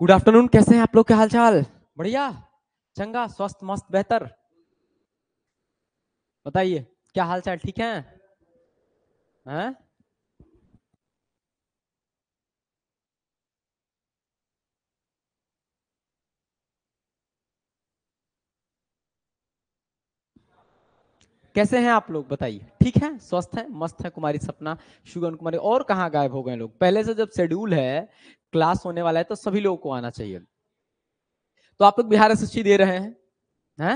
Good afternoon कैसे हैं आप लोग के हालचाल बढ़िया चंगा स्वस्थ मस्त बेहतर बताइए क्या हालचाल ठीक है हैं? कैसे हैं आप लोग बताइए ठीक है स्वस्थ है मस्त है कुमारी सपना शुगन कुमारी और कहाँ गायब हो गए लोग पहले से जब शेड्यूल है क्लास होने वाला है तो सभी लोगों को आना चाहिए तो आप लोग बिहार एसएससी दे रहे हैं है?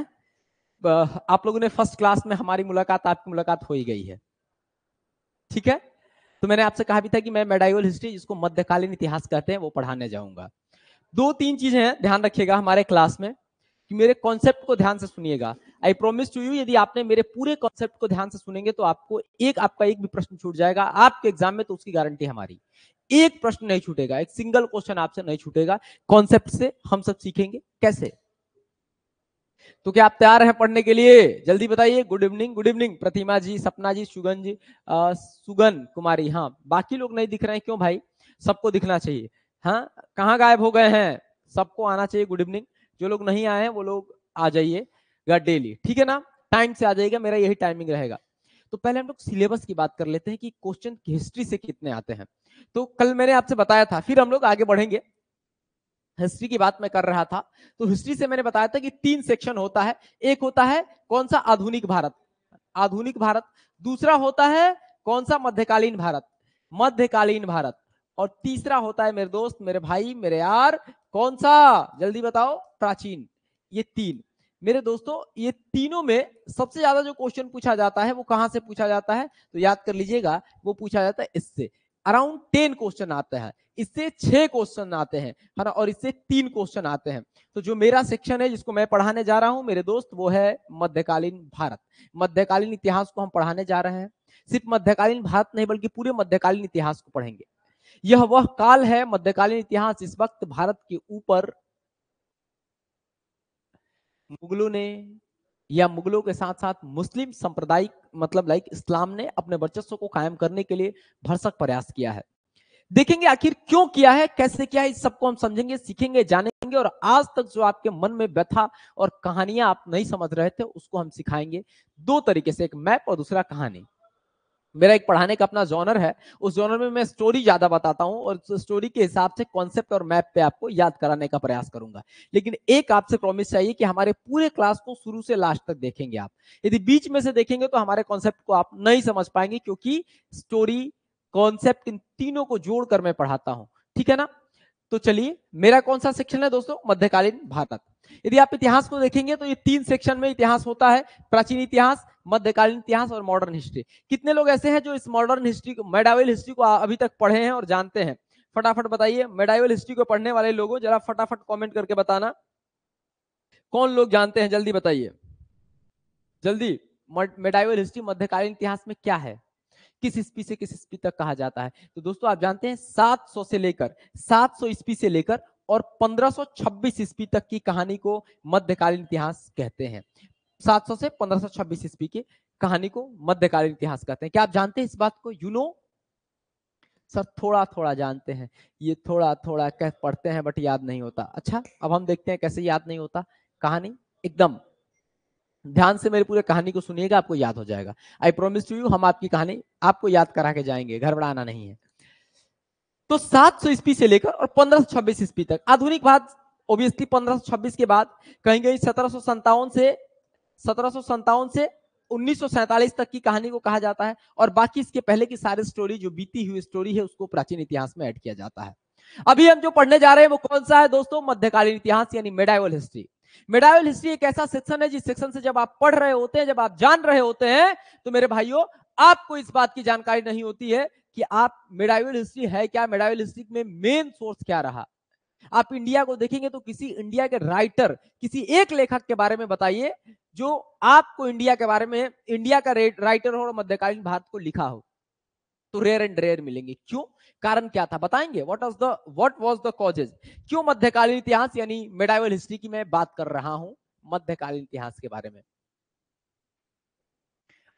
आप लोगों ने फर्स्ट क्लास में हमारी मुलाकात आपकी मुलाकात हो ही गई है ठीक है तो मैंने आपसे कहा भी था कि मैं मेडाइवल हिस्ट्री जिसको मध्यकालीन इतिहास कहते हैं वो पढ़ाने जाऊंगा दो तीन चीजें हैं ध्यान रखिएगा हमारे क्लास में कि मेरे कॉन्सेप्ट को ध्यान से सुनिएगा आई प्रोमिस टू यू यदि आपने मेरे पूरे कॉन्सेप्ट को ध्यान से सुनेंगे तो आपको एक आपका एक भी प्रश्न छूट जाएगा आपके एग्जाम में तो उसकी गारंटी हमारी एक प्रश्न नहीं छूटेगा एक सिंगल क्वेश्चन आपसे नहीं छूटेगा कॉन्सेप्ट से हम सब सीखेंगे कैसे तो क्या आप तैयार हैं पढ़ने के लिए जल्दी बताइए good evening good evening Pratima ji Sapna ji सुगन जी आ, सुगन कुमारी हाँ बाकी लोग नहीं दिख रहे हैं क्यों भाई सबको दिखना चाहिए हाँ कहाँ गायब हो गए हैं सबको आना चाहिए गुड इवनिंग जो लोग नहीं आए हैं वो लोग आ जाइएगा डेली ठीक है ना टाइम से आ जाइएगा मेरा यही टाइमिंग रहेगा तो पहले हम लोग सिलेबस की बात कर लेते हैं कि क्वेश्चन हिस्ट्री से कितने आते हैं तो कल मैंने आपसे बताया था फिर हम लोग आगे बढ़ेंगे हिस्ट्री की बात मैं कर रहा था तो हिस्ट्री से मैंने बताया था कि तीन सेक्शन होता है एक होता है कौन सा आधुनिक भारत आधुनिक भारत दूसरा होता है कौन सा मध्यकालीन भारत मध्यकालीन भारत और तीसरा होता है मेरे दोस्त मेरे भाई मेरे यार कौन सा जल्दी बताओ प्राचीन ये तीन मेरे दोस्तों ये तीनों में सबसे ज्यादा जो क्वेश्चन पूछा जाता है वो कहां से पूछा जाता है तो याद कर लीजिएगा वो पूछा जाता है इससे अराउंड टेन क्वेश्चन आते हैं इससे छह क्वेश्चन आते हैं है ना और इससे तीन क्वेश्चन आते हैं तो जो मेरा सेक्शन है जिसको मैं पढ़ाने जा रहा हूं मेरे दोस्त वो है मध्यकालीन भारत मध्यकालीन इतिहास को हम पढ़ाने जा रहे हैं सिर्फ मध्यकालीन भारत नहीं बल्कि पूरे मध्यकालीन इतिहास को पढ़ेंगे यह वह काल है मध्यकालीन इतिहास इस वक्त भारत के ऊपर मुगलों ने या मुगलों के साथ साथ मुस्लिम सांप्रदायिक मतलब लाइक इस्लाम ने अपने वर्चस्व को कायम करने के लिए भरसक प्रयास किया है देखेंगे आखिर क्यों किया है कैसे किया है इस सबको हम समझेंगे सीखेंगे जानेंगे और आज तक जो आपके मन में व्यथा और कहानियां आप नहीं समझ रहे थे उसको हम सिखाएंगे दो तरीके से एक मैप और दूसरा कहानी मेरा एक पढ़ाने का अपना जोनर है उस जोनर में मैं स्टोरी ज्यादा बताता हूँ और स्टोरी के हिसाब से कॉन्सेप्ट और मैप पे आपको याद कराने का प्रयास करूंगा लेकिन एक आपसे प्रॉमिस चाहिए कि हमारे पूरे क्लास को शुरू से लास्ट तक देखेंगे आप यदि बीच में से देखेंगे तो हमारे कॉन्सेप्ट को आप नहीं समझ पाएंगे क्योंकि स्टोरी कॉन्सेप्ट इन तीनों को जोड़कर मैं पढ़ाता हूँ ठीक है ना तो चलिए मेरा कौन सा सेक्शन है दोस्तों मध्यकालीन भारत यदि आप इतिहास को देखेंगे तो ये तीन सेक्शन में इतिहास होता है प्राचीन इतिहास मध्यकालीन इतिहास और मॉडर्न हिस्ट्री कितने लोग ऐसे हैं जो इस मॉडर्न हिस्ट्री को मेडावल हिस्ट्री को अभी तक पढ़े हैं और जानते हैं फटाफट बताइए मेडावल हिस्ट्री को पढ़ने वाले लोगों जरा फटाफट कॉमेंट करके बताना कौन लोग जानते हैं जल्दी बताइए जल्दी मेडावल हिस्ट्री मध्यकालीन इतिहास में क्या है किस स्पी से किस स्पी तक कहा जाता है तो दोस्तों आप जानते हैं 700 से लेकर 700 सौ स्पी से लेकर और 1526 ईस्वी तक की कहानी को मध्यकालीन इतिहास कहते हैं 700 से 1526 ईस्वी की कहानी को मध्यकालीन इतिहास कहते हैं क्या आप जानते हैं इस बात को यू नो सर थोड़ा थोड़ा जानते हैं ये थोड़ा थोड़ा कह पढ़ते हैं बट याद नहीं होता अच्छा अब हम देखते हैं कैसे याद नहीं होता कहानी एकदम ध्यान से मेरी पूरी कहानी को सुनिएगा आपको याद हो जाएगा आई प्रोमिस टू यू हम आपकी कहानी आपको याद करा के जाएंगे घबराना नहीं है तो 700 ईस्वी से लेकर और 1526 ईस्वी तक आधुनिक बात ओबियसली 1526 के बाद कहीं कहीं सत्रह से सत्रह से उन्नीस तक की कहानी को कहा जाता है और बाकी इसके पहले की सारी स्टोरी जो बीती हुई स्टोरी है उसको प्राचीन इतिहास में ऐड किया जाता है अभी हम जो पढ़ने जा रहे हैं वो कौन सा है दोस्तों मध्यकालीन इतिहास यानी मेडाइवल हिस्ट्री मेडाइवल हिस्ट्री एक ऐसा सेक्शन है जिस सेक्शन से जब आप पढ़ रहे होते हैं जब आप जान रहे होते हैं तो मेरे भाइयों आपको इस बात की जानकारी नहीं होती है कि आप मेडाइवल हिस्ट्री है क्या मेडाइवल हिस्ट्री में मेन सोर्स क्या रहा आप इंडिया को देखेंगे तो किसी इंडिया के राइटर किसी एक लेखक के बारे में बताइए जो आपको इंडिया के बारे में इंडिया का राइटर हो और मध्यकालीन भारत को लिखा हो तो रेयर एंड रेयर मिलेंगे क्यों कारण क्या था बताएंगे what was the what was the causes क्यों मध्यकालीन इतिहास यानी मेडाइवल हिस्ट्री की मैं बात कर रहा हूं मध्यकालीन इतिहास के बारे में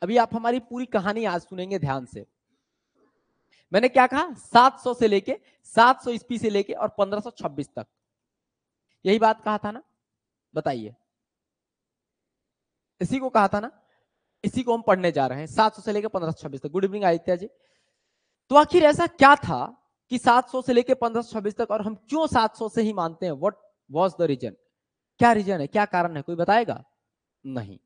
अभी आप हमारी पूरी कहानी आज सुनेंगे ध्यान से मैंने क्या कहा 700 से लेके 700 ईस्वी से लेके और 1526 तक यही बात कहा था ना बताइए इसी को कहा था ना इसी को हम पढ़ने जा रहे हैं 700 से लेके 1526 तक गुड इवनिंग आदित्य जी तो आखिर ऐसा क्या था कि 700 से लेके 1526 तक और हम क्यों 700 से ही मानते हैं वट वॉज द रीजन क्या रीजन है क्या कारण है कोई बताएगा नहीं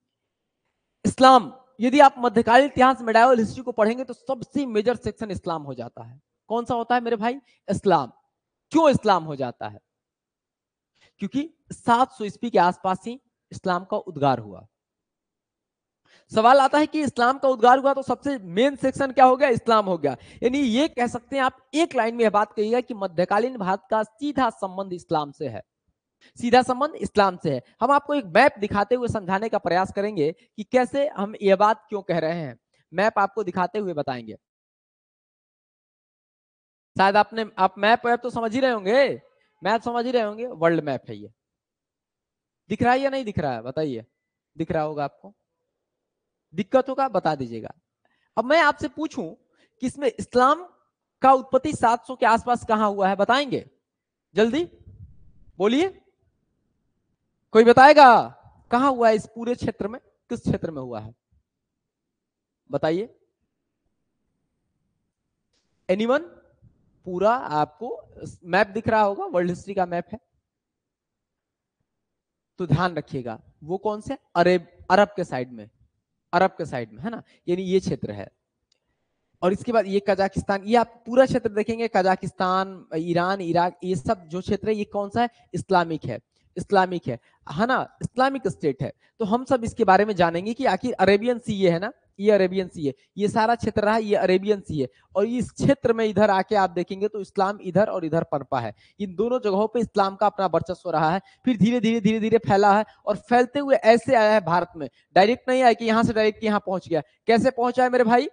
इस्लाम यदि आप मध्यकालीन इतिहास मेडावल हिस्ट्री को पढ़ेंगे तो सबसे मेजर सेक्शन इस्लाम हो जाता है कौन सा होता है मेरे भाई इस्लाम क्यों इस्लाम हो जाता है क्योंकि 700 सौ ईस्वी के आसपास ही इस्लाम का उद्गार हुआ सवाल आता है कि इस्लाम का उद्गार हुआ तो सबसे मेन सेक्शन क्या हो गया इस्लाम हो गया यानी ये कह सकते हैं आप एक लाइन में यह बात कहिएगा कि मध्यकालीन भारत का सीधा संबंध इस्लाम से है सीधा संबंध इस्लाम से है हम आपको एक मैप दिखाते हुए समझाने का प्रयास करेंगे कि कैसे हम ये बात क्यों कह रहे हैं मैप आपको दिखाते हुए बताएंगे शायद आपने आप मैप वैप तो समझ ही रहे होंगे मैप समझ ही रहे होंगे वर्ल्ड मैप है ये दिख रहा है या नहीं दिख रहा है बताइए दिख रहा होगा आपको दिक्कत होगा बता दीजिएगा अब मैं आपसे पूछूं कि इसमें इस्लाम का उत्पत्ति 700 के आसपास कहां हुआ है बताएंगे जल्दी बोलिए कोई बताएगा कहा हुआ है इस पूरे क्षेत्र में किस क्षेत्र में हुआ है बताइए एनीवन पूरा आपको मैप दिख रहा होगा वर्ल्ड हिस्ट्री का मैप है तो ध्यान रखिएगा वो कौन से अरेब अरब के साइड में अरब के साइड में है ना यानी ये क्षेत्र है और इसके बाद ये कजाकिस्तान ये आप पूरा क्षेत्र देखेंगे कजाकिस्तान ईरान इराक ये सब जो क्षेत्र है ये कौन सा है इस्लामिक है इस्लामिक है है हाँ ना इस्लामिक स्टेट है तो हम सब इसके बारे में जानेंगे कि आखिर अरेबियन सी ये है ना ये अरेबियन सी है ये सारा क्षेत्र रहा ये अरेबियन सी है और इस क्षेत्र में इधर आके आप देखेंगे तो इस्लाम इधर और इधर पनपा है इन दोनों जगहों पे इस्लाम का अपना वर्चस्व रहा है फिर धीरे धीरे धीरे धीरे फैला है और फैलते हुए ऐसे आया है भारत में डायरेक्ट नहीं आया कि यहाँ से डायरेक्ट यहाँ पहुंच गया कैसे पहुंचा है मेरे भाई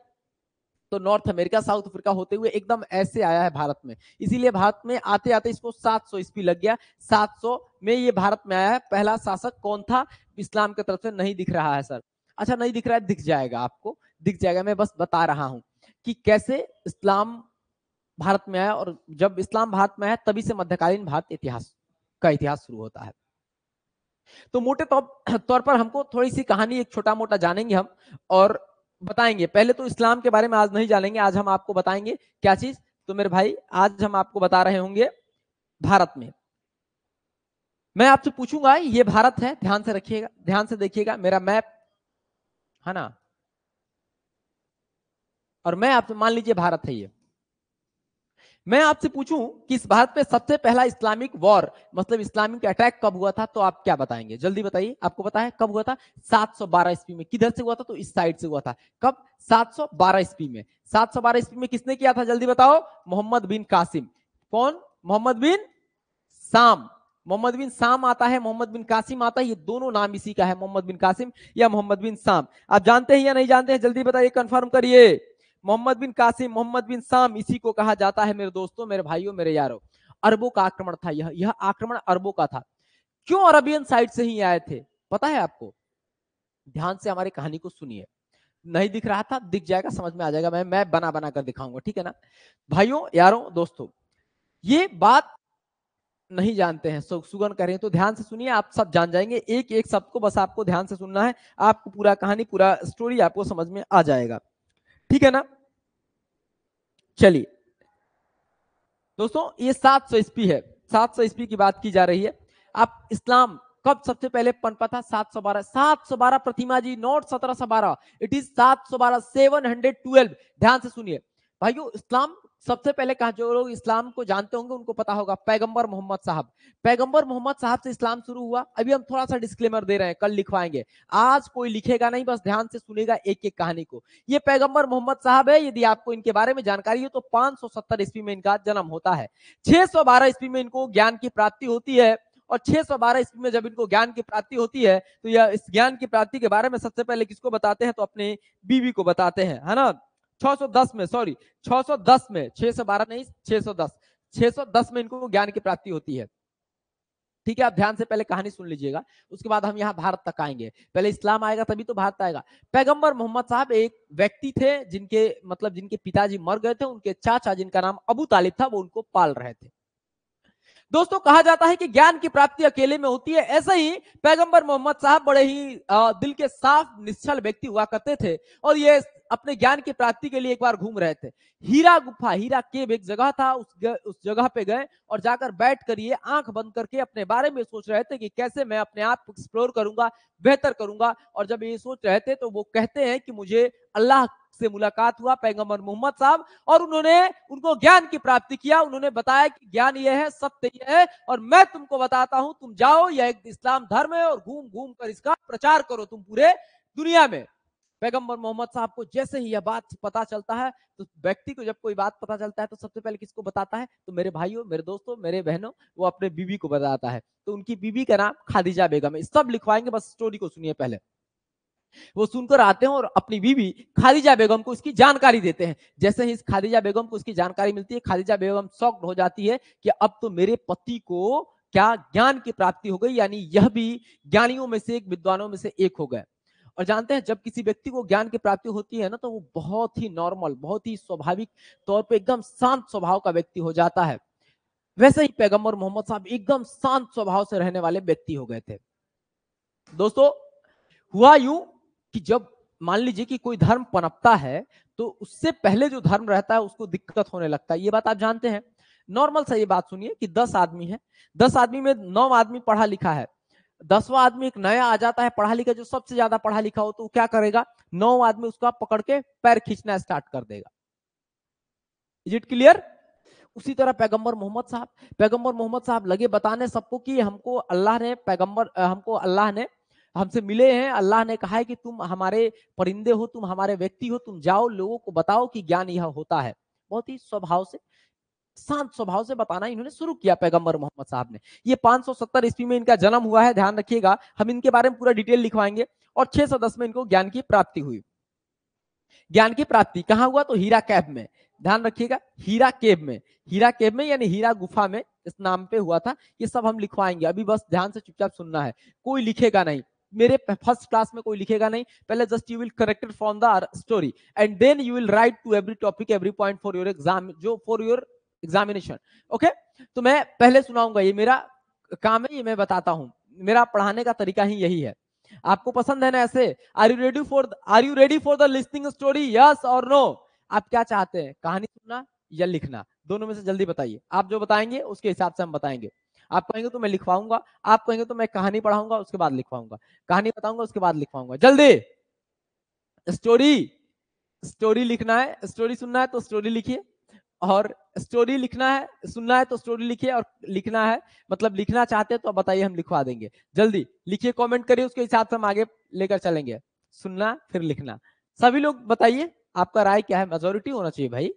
तो नॉर्थ अमेरिका साउथ अफ्रीका होते हुए एकदम ऐसे आया है भारत में इसीलिए भारत में आते आते इसको 700 सौ ईस्वी लग गया 700 में ये भारत में आया है पहला शासक कौन था इस्लाम की तरफ से नहीं दिख रहा है सर अच्छा नहीं दिख रहा है दिख जाएगा आपको दिख जाएगा मैं बस बता रहा हूँ कि कैसे इस्लाम भारत में आया और जब इस्लाम भारत में आया तभी से मध्यकालीन भारत इतिहास का इतिहास शुरू होता है तो मोटे तौर पर हमको थोड़ी सी कहानी एक छोटा मोटा जानेंगे हम और बताएंगे पहले तो इस्लाम के बारे में आज नहीं जानेंगे आज हम आपको बताएंगे क्या चीज तो मेरे भाई आज हम आपको बता रहे होंगे भारत में मैं आपसे पूछूंगा ये भारत है ध्यान से रखिएगा ध्यान से देखिएगा मेरा मैप है ना और मैं आपसे मान लीजिए भारत है ये मैं आपसे पूछूं कि इस भारत में सबसे पहला इस्लामिक वॉर मतलब इस्लामिक अटैक कब हुआ था तो आप क्या बताएंगे जल्दी बताइए आपको पता है कब हुआ था 712 सौ ईस्वी में किधर से हुआ था तो इस साइड से हुआ था कब 712 सौ ईस्वी में 712 सौ ईस्वी में किसने किया था जल्दी बताओ मोहम्मद बिन कासिम कौन मोहम्मद बिन साम मोहम्मद बिन साम आता है मोहम्मद बिन कासिम आता है ये दोनों नाम इसी का है मोहम्मद बिन कासिम या मोहम्मद बिन साम आप जानते हैं या नहीं जानते हैं जल्दी बताइए कंफर्म करिए मोहम्मद बिन कासिम मोहम्मद बिन साम इसी को कहा जाता है मेरे दोस्तों मेरे भाइयों मेरे यारों अरबों का आक्रमण था यह यह आक्रमण अरबों का था क्यों अरबियन साइड से ही आए थे पता है आपको ध्यान से हमारी कहानी को सुनिए नहीं दिख रहा था दिख जाएगा समझ में आ जाएगा मैं मैं बना बना कर दिखाऊंगा ठीक है ना भाइयों यारों दोस्तों ये बात नहीं जानते हैं सुगन करें तो ध्यान से सुनिए आप सब जान जाएंगे एक एक शब्द को बस आपको ध्यान से सुनना है आपको पूरा कहानी पूरा स्टोरी आपको समझ में आ जाएगा ठीक है ना चलिए दोस्तों ये 700 सौ ईस्वी है 700 सौ ईस्वी की बात की जा रही है आप इस्लाम कब सबसे पहले पनपा था 712 712 प्रतिमा जी नॉट बारह इट इज सात हंड्रेड ट्वेल्व ध्यान से सुनिए भाइयों इस्लाम सबसे पहले कहा जो लोग इस्लाम को जानते होंगे उनको पता होगा पैगंबर मोहम्मद साहब पैगंबर मोहम्मद साहब से इस्लाम शुरू हुआ अभी हम थोड़ा सा डिस्क्लेमर दे रहे हैं कल लिखवाएंगे आज कोई लिखेगा नहीं बस ध्यान से सुनेगा एक एक कहानी को ये पैगंबर मोहम्मद साहब है यदि आपको इनके बारे में जानकारी हो तो पांच सौ ईस्वी में इनका जन्म होता है छह ईस्वी में इनको ज्ञान की प्राप्ति होती है और 612 ईस्वी में जब इनको ज्ञान की प्राप्ति होती है तो यह इस ज्ञान की प्राप्ति के बारे में सबसे पहले किसको बताते हैं तो अपने बीवी को बताते हैं है ना 610 में सॉरी 610 में 612 नहीं 610 610 में इनको ज्ञान की प्राप्ति होती है ठीक है आप ध्यान से पहले कहानी सुन लीजिएगा उसके बाद हम यहाँ भारत तक आएंगे पहले इस्लाम आएगा तभी तो भारत आएगा पैगंबर मोहम्मद साहब एक व्यक्ति थे जिनके मतलब जिनके पिताजी मर गए थे उनके चाचा जिनका नाम अबू तालिब था वो उनको पाल रहे थे दोस्तों कहा जाता है कि ज्ञान की प्राप्ति अकेले में होती है ऐसे ही पैगंबर मोहम्मद साहब बड़े ही दिल के साफ निश्चल व्यक्ति हुआ करते थे और ये अपने ज्ञान की प्राप्ति के लिए एक बार घूम रहे थे हीरा गुफा हीरा केव एक जगह था उस ग, उस जगह पे गए और जाकर बैठ कर ये आंख बंद करके अपने बारे में सोच रहे थे कि कैसे मैं अपने आप एक्सप्लोर करूंगा बेहतर करूंगा और जब ये सोच रहे थे तो वो कहते हैं कि मुझे अल्लाह से मुलाकात हुआ पैगम्बर मोहम्मद साहब और उन्होंने उनको ज्ञान की प्राप्ति किया उन्होंने बताया कि ज्ञान यह है सत्य यह है और मैं तुमको बताता हूं तुम जाओ यह एक इस्लाम धर्म है और घूम घूम कर इसका प्रचार करो तुम पूरे दुनिया में पैगम्बर मोहम्मद साहब को जैसे ही यह बात पता चलता है तो व्यक्ति को जब कोई बात पता चलता है तो सबसे पहले किसको बताता है तो मेरे भाइयों मेरे दोस्तों मेरे बहनों वो अपने बीबी को बताता है तो उनकी बीबी का नाम खादिजा बेगम है सब लिखवाएंगे बस स्टोरी को सुनिए पहले वो सुनकर आते हैं और अपनी बीवी खादिजा बेगम को इसकी जानकारी देते हैं जैसे ही इस खादिजा बेगम को इसकी जानकारी मिलती है खादिजा बेगम शॉक्ड हो जाती है कि अब तो मेरे पति को क्या ज्ञान की प्राप्ति हो गई यानी यह भी ज्ञानियों में से एक विद्वानों में से एक हो गए और जानते हैं जब किसी व्यक्ति को ज्ञान की प्राप्ति होती है ना तो वो बहुत ही नॉर्मल बहुत ही स्वाभाविक तौर पर एकदम शांत स्वभाव का व्यक्ति हो जाता है वैसे ही पैगम्बर मोहम्मद साहब एकदम शांत स्वभाव से रहने वाले व्यक्ति हो गए थे दोस्तों हुआ यूं कि जब मान लीजिए कि कोई धर्म पनपता है तो उससे पहले जो धर्म रहता है उसको दिक्कत होने लगता है ये बात आप जानते हैं नॉर्मल सा ये बात सुनिए कि दस आदमी है दस आदमी में नौ आदमी पढ़ा लिखा है दसवा आदमी एक नया आ जाता है पढ़ा लिखा जो सबसे ज्यादा पढ़ा लिखा हो तो वो क्या करेगा नौ आदमी उसका पकड़ के पैर खींचना स्टार्ट कर देगा इज इट क्लियर उसी तरह पैगंबर मोहम्मद साहब पैगंबर मोहम्मद साहब लगे बताने सबको कि हमको अल्लाह ने पैगंबर हमको अल्लाह ने हमसे मिले हैं अल्लाह ने कहा है कि तुम हमारे परिंदे हो तुम हमारे व्यक्ति हो तुम जाओ लोगों को बताओ कि ज्ञान यह होता है बहुत ही स्वभाव से शांत स्वभाव से बताना इन्होंने शुरू किया पैगंबर मोहम्मद साहब ने ये 570 सौ ईस्वी में इनका जन्म हुआ है ध्यान रखिएगा हम इनके बारे में पूरा डिटेल लिखवाएंगे और छह सौ में इनको ज्ञान की प्राप्ति हुई ज्ञान की प्राप्ति कहाँ हुआ तो हीरा कैब में ध्यान रखिएगा हीरा केब में हीरा केब में यानी हीरा गुफा में इस नाम पे हुआ था ये सब हम लिखवाएंगे अभी बस ध्यान से चुपचाप सुनना है कोई लिखेगा नहीं मेरे फर्स्ट क्लास में कोई लिखेगा नहीं पहले just you will corrected from the story and then you will write to every topic every point for your exam जो फॉर योर एग्जामिनेशन ओके तो मैं पहले सुनाऊंगा ये मेरा काम है ये मैं बताता हूँ मेरा पढ़ाने का तरीका ही यही है आपको पसंद है ना ऐसे are you ready for are you ready for the listing story yes और नो आप क्या चाहते हैं कहानी सुनना या लिखना दोनों में से जल्दी बताइए आप जो बताएंगे उसके हिसाब से हम बताएंगे आप कहेंगे तो मैं लिखवाऊंगा आप कहेंगे तो मैं कहानी पढ़ाऊंगा उसके बाद लिखवाऊंगा कहानी बताऊंगा उसके बाद लिखवाऊंगा जल्दी स्टोरी स्टोरी लिखना है स्टोरी सुनना है तो स्टोरी लिखिए और स्टोरी लिखना है सुनना है तो स्टोरी लिखिए और लिखना है मतलब लिखना चाहते हैं तो बताइए हम लिखवा देंगे जल्दी लिखिए कमेंट करिए उसके हिसाब से हम आगे लेकर चलेंगे सुनना फिर लिखना सभी लोग बताइए आपका राय क्या है मेजोरिटी होना चाहिए भाई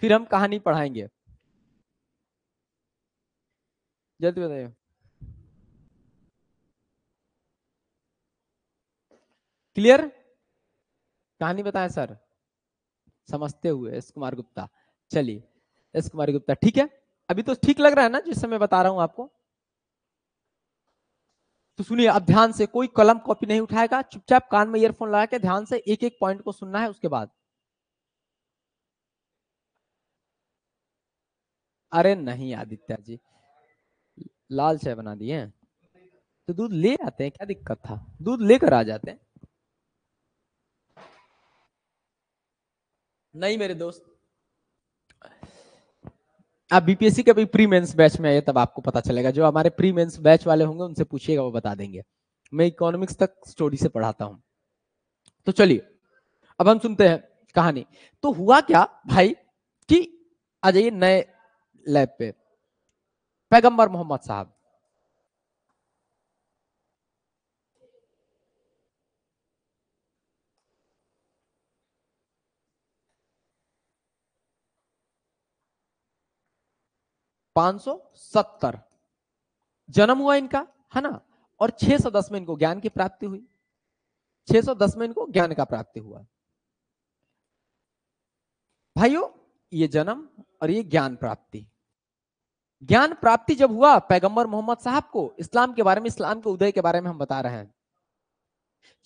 फिर हम कहानी पढ़ाएंगे जल्दी बताइए क्लियर कहानी बताएं सर समझते हुए एस कुमार गुप्ता चलिए एस कुमारी गुप्ता ठीक है अभी तो ठीक लग रहा है ना जिस समय बता रहा हूं आपको तो सुनिए अब ध्यान से कोई कलम कॉपी नहीं उठाएगा चुपचाप कान में ईयरफोन लगा के ध्यान से एक एक पॉइंट को सुनना है उसके बाद अरे नहीं आदित्य जी लाल चाय बना दिए तो दूध ले आते हैं क्या दिक्कत था दूध लेकर आ जाते हैं नहीं मेरे दोस्त आप बीपीएससी के भी प्री मेंस बैच में आइए तब आपको पता चलेगा जो हमारे प्री मेंस बैच वाले होंगे उनसे पूछिएगा वो बता देंगे मैं इकोनॉमिक्स तक स्टोरी से पढ़ाता हूँ तो चलिए अब हम सुनते हैं कहानी तो हुआ क्या भाई कि आ जाइए नए लैब पे पैगंबर मोहम्मद साहब 570 जन्म हुआ इनका है ना और 610 में इनको ज्ञान की प्राप्ति हुई 610 में इनको ज्ञान का प्राप्ति हुआ भाइयों ये जन्म और ये ज्ञान प्राप्ति ज्ञान प्राप्ति जब हुआ पैगंबर मोहम्मद साहब को इस्लाम के बारे में इस्लाम के उदय के बारे में हम बता रहे हैं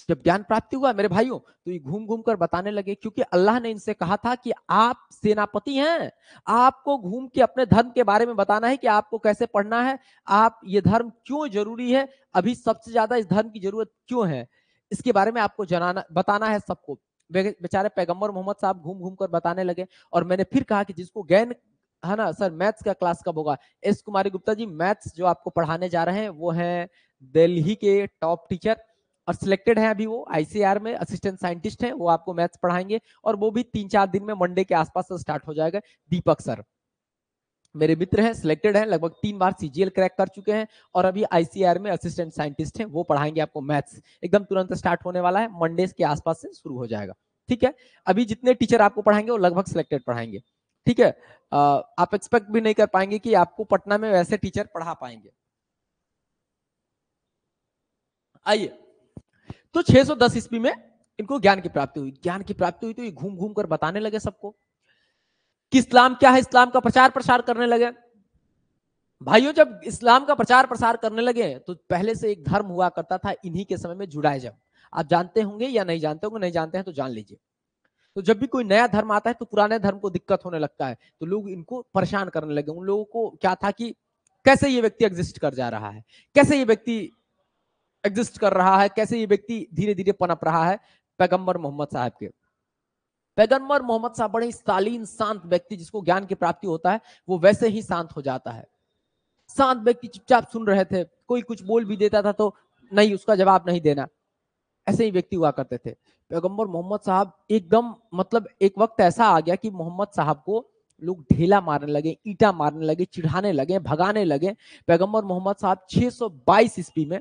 जब ज्ञान प्राप्ति हुआ मेरे भाइयों तो ये घूम घूम कर बताने लगे क्योंकि अल्लाह ने इनसे कहा था कि आप सेनापति हैं आपको घूम के अपने धर्म के बारे में बताना है कि आपको कैसे पढ़ना है आप ये धर्म क्यों जरूरी है अभी सबसे ज्यादा इस धर्म की जरूरत क्यों है इसके बारे में आपको जनाना बताना है सबको बेचारे पैगम्बर मोहम्मद साहब घूम घूम कर बताने लगे और मैंने फिर कहा कि जिसको गैन है ना सर मैथ्स का क्लास कब होगा एस कुमारी गुप्ता जी मैथ्स जो आपको पढ़ाने जा रहे हैं वो है दिल्ली के टॉप टीचर और सिलेक्टेड है अभी वो आईसीआर में असिस्टेंट साइंटिस्ट है वो आपको मैथ्स पढ़ाएंगे और वो भी तीन चार दिन में मंडे के आसपास से स्टार्ट हो जाएगा दीपक सर मेरे मित्र हैं सिलेक्टेड हैं लगभग तीन बार सीजीएल क्रैक कर चुके हैं और अभी आईसीआर में असिस्टेंट साइंटिस्ट हैं वो पढ़ाएंगे आपको मैथ्स एकदम तुरंत स्टार्ट होने वाला है मंडे के आसपास से शुरू हो जाएगा ठीक है अभी जितने टीचर आपको पढ़ाएंगे वो लगभग सिलेक्टेड पढ़ाएंगे ठीक है आप एक्सपेक्ट भी नहीं कर पाएंगे कि आपको पटना में वैसे टीचर पढ़ा पाएंगे आइए तो 610 ईस्वी में इनको ज्ञान की प्राप्ति हुई ज्ञान की प्राप्ति हुई तो ये घूम घूम कर बताने लगे सबको कि इस्लाम क्या है इस्लाम का प्रचार प्रसार करने लगे भाइयों जब इस्लाम का प्रचार प्रसार करने लगे तो पहले से एक धर्म हुआ करता था इन्हीं के समय में जुड़ाए जब आप जानते होंगे या नहीं जानते होंगे नहीं जानते हैं तो जान लीजिए तो जब भी कोई नया धर्म आता है तो पुराने धर्म को दिक्कत होने लगता है तो लोग इनको परेशान करने लगे उन लोगों को क्या था कि कैसे ये व्यक्ति एग्जिस्ट कर जा रहा है कैसे ये व्यक्ति एग्जिस्ट कर रहा है कैसे ये व्यक्ति धीरे धीरे पनप रहा है पैगम्बर मोहम्मद साहब के पैगम्बर मोहम्मद साहब बड़े सालीन शांत व्यक्ति जिसको ज्ञान की प्राप्ति होता है वो वैसे ही शांत हो जाता है शांत व्यक्ति चुपचाप सुन रहे थे कोई कुछ बोल भी देता था तो नहीं उसका जवाब नहीं देना ऐसे ही व्यक्ति हुआ करते थे पैगम्बर मोहम्मद साहब एकदम मतलब एक वक्त ऐसा आ गया कि मोहम्मद साहब को लोग ढेला मारने लगे ईटा मारने लगे चिढ़ाने लगे भगाने लगे पैगम्बर मोहम्मद साहब 622 सौ ईस्वी में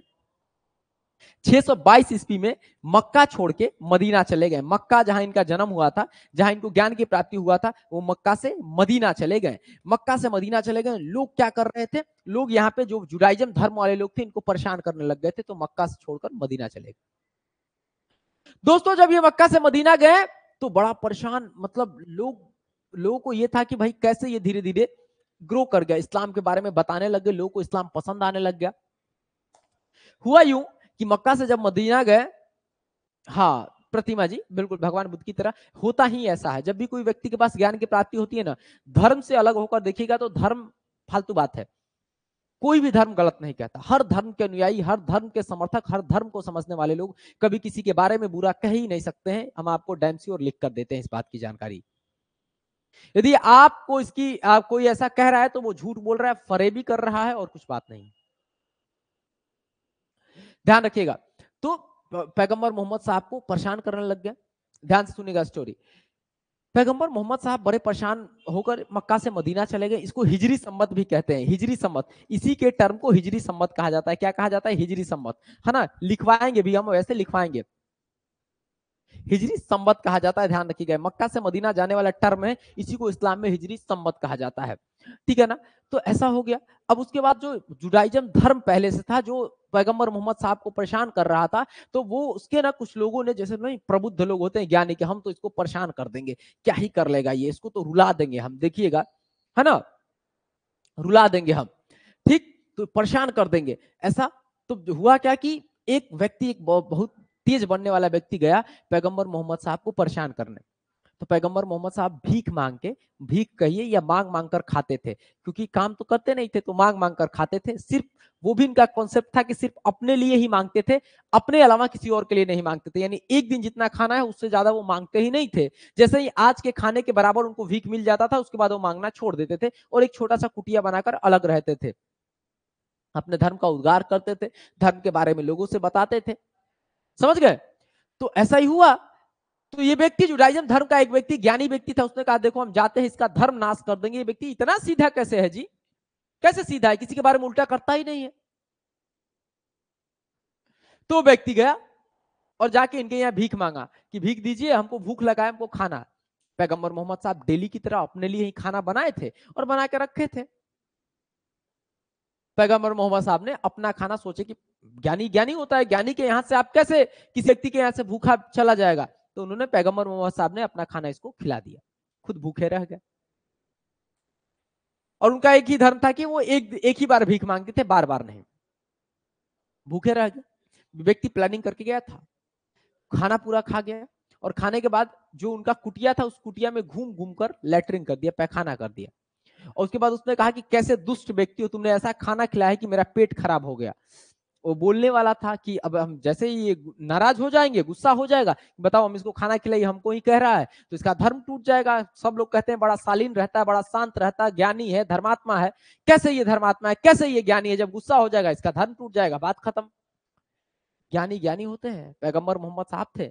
622 ईस्वी में मक्का छोड़ के मदीना चले गए मक्का जहां इनका जन्म हुआ था जहां इनको ज्ञान की प्राप्ति हुआ था वो मक्का से मदीना चले गए मक्का से मदीना चले गए लोग क्या कर रहे थे लोग यहाँ पे जो जुडाइजम धर्म वाले लोग थे इनको परेशान करने लग गए थे तो मक्का से छोड़कर मदीना चले गए दोस्तों जब ये मक्का से मदीना गए तो बड़ा परेशान मतलब लोग लोगों को ये था कि भाई कैसे ये धीरे धीरे ग्रो कर गया इस्लाम के बारे में बताने लग गए लोगों को इस्लाम पसंद आने लग गया हुआ यूं कि मक्का से जब मदीना गए हाँ प्रतिमा जी बिल्कुल भगवान बुद्ध की तरह होता ही ऐसा है जब भी कोई व्यक्ति के पास ज्ञान की प्राप्ति होती है ना धर्म से अलग होकर देखिएगा तो धर्म फालतू बात है कोई भी धर्म गलत नहीं कहता हर धर्म के अनुयायी हर धर्म के समर्थक हर धर्म को समझने वाले लोग कभी किसी के बारे में बुरा कह ही नहीं सकते हैं हम आपको डैमसी और लिख कर देते हैं इस बात की जानकारी यदि आपको इसकी आप कोई ऐसा कह रहा है तो वो झूठ बोल रहा है फरेबी कर रहा है और कुछ बात नहीं ध्यान रखिएगा तो पैगंबर मोहम्मद साहब को परेशान करने लग गया ध्यान से सुनेगा स्टोरी पैगंबर मोहम्मद साहब बड़े परेशान होकर मक्का से मदीना चले गए इसको हिजरी सम्मत भी कहते हैं हिजरी सम्मत इसी के टर्म को हिजरी सम्मत कहा जाता है क्या कहा जाता है हिजरी सम्मत है ना लिखवाएंगे भी हम वैसे लिखवाएंगे हिजरी सम्मत कहा जाता है ध्यान रखिएगा मक्का से मदीना जाने वाला टर्म है इसी को इस्लाम में हिजरी सम्मत कहा जाता है ठीक है ना तो ऐसा हो गया अब उसके बाद जो जुडाइजम धर्म पहले से था जो पैगंबर मोहम्मद साहब को परेशान कर रहा था तो वो उसके ना कुछ लोगों ने जैसे नहीं प्रबुद्ध लोग होते हैं ज्ञानी के हम तो इसको परेशान कर देंगे क्या ही कर लेगा ये इसको तो रुला देंगे हम देखिएगा है ना रुला देंगे हम ठीक तो परेशान कर देंगे ऐसा तो हुआ क्या कि एक व्यक्ति एक बहुत तेज बनने वाला व्यक्ति गया पैगंबर मोहम्मद साहब को परेशान करने तो पैगंबर मोहम्मद साहब भीख मांग के भीख कहिए या मांग मांग कर खाते थे क्योंकि काम तो करते नहीं थे तो मांग मांग कर खाते थे सिर्फ वो भी इनका कॉन्सेप्ट था कि सिर्फ अपने लिए ही मांगते थे अपने अलावा किसी और के लिए नहीं मांगते थे यानी एक दिन जितना खाना है उससे ज्यादा वो मांगते ही नहीं थे जैसे ही आज के खाने के बराबर उनको भीख मिल जाता था उसके बाद वो मांगना छोड़ देते थे और एक छोटा सा कुटिया बनाकर अलग रहते थे अपने धर्म का उद्गार करते थे धर्म के बारे में लोगों से बताते थे समझ गए तो ऐसा ही हुआ तो ये व्यक्ति जुडाइजम धर्म का एक व्यक्ति ज्ञानी व्यक्ति था उसने कहा देखो हम जाते हैं इसका धर्म नाश कर देंगे ये व्यक्ति इतना सीधा कैसे है जी कैसे सीधा है किसी के बारे में उल्टा करता ही नहीं है तो व्यक्ति गया और जाके इनके यहाँ भीख मांगा कि भीख दीजिए हमको भूख लगा हमको खाना पैगम्बर मोहम्मद साहब डेली की तरह अपने लिए ही खाना बनाए थे और बना के रखे थे पैगम्बर मोहम्मद साहब ने अपना खाना सोचे कि ज्ञानी ज्ञानी होता है ज्ञानी के यहां से आप कैसे किसी व्यक्ति के यहां से भूखा चला जाएगा तो उन्होंने पैगम्बर मोहम्मद साहब ने अपना खाना इसको खिला दिया खुद भूखे रह गए और उनका एक ही धर्म था कि वो एक एक ही बार भीख मांगते थे बार बार नहीं भूखे रह गए व्यक्ति प्लानिंग करके गया था खाना पूरा खा गया और खाने के बाद जो उनका कुटिया था उस कुटिया में घूम घूम कर लेटरिन कर दिया पैखाना कर दिया और उसके बाद उसने कहा कि कैसे दुष्ट व्यक्ति हो तुमने ऐसा खाना खिलाया कि मेरा पेट खराब हो गया वो बोलने वाला था कि अब हम जैसे ही ये नाराज हो जाएंगे गुस्सा हो जाएगा बताओ हम इसको खाना खिलाई हमको ही कह रहा है तो इसका धर्म टूट जाएगा सब लोग कहते हैं बड़ा शालीन रहता है बड़ा शांत रहता है ज्ञानी है धर्मात्मा है कैसे ये धर्मात्मा है कैसे ये ज्ञानी है जब गुस्सा हो जाएगा इसका धर्म टूट जाएगा बात खत्म ज्ञानी ज्ञानी होते हैं पैगम्बर मोहम्मद साहब थे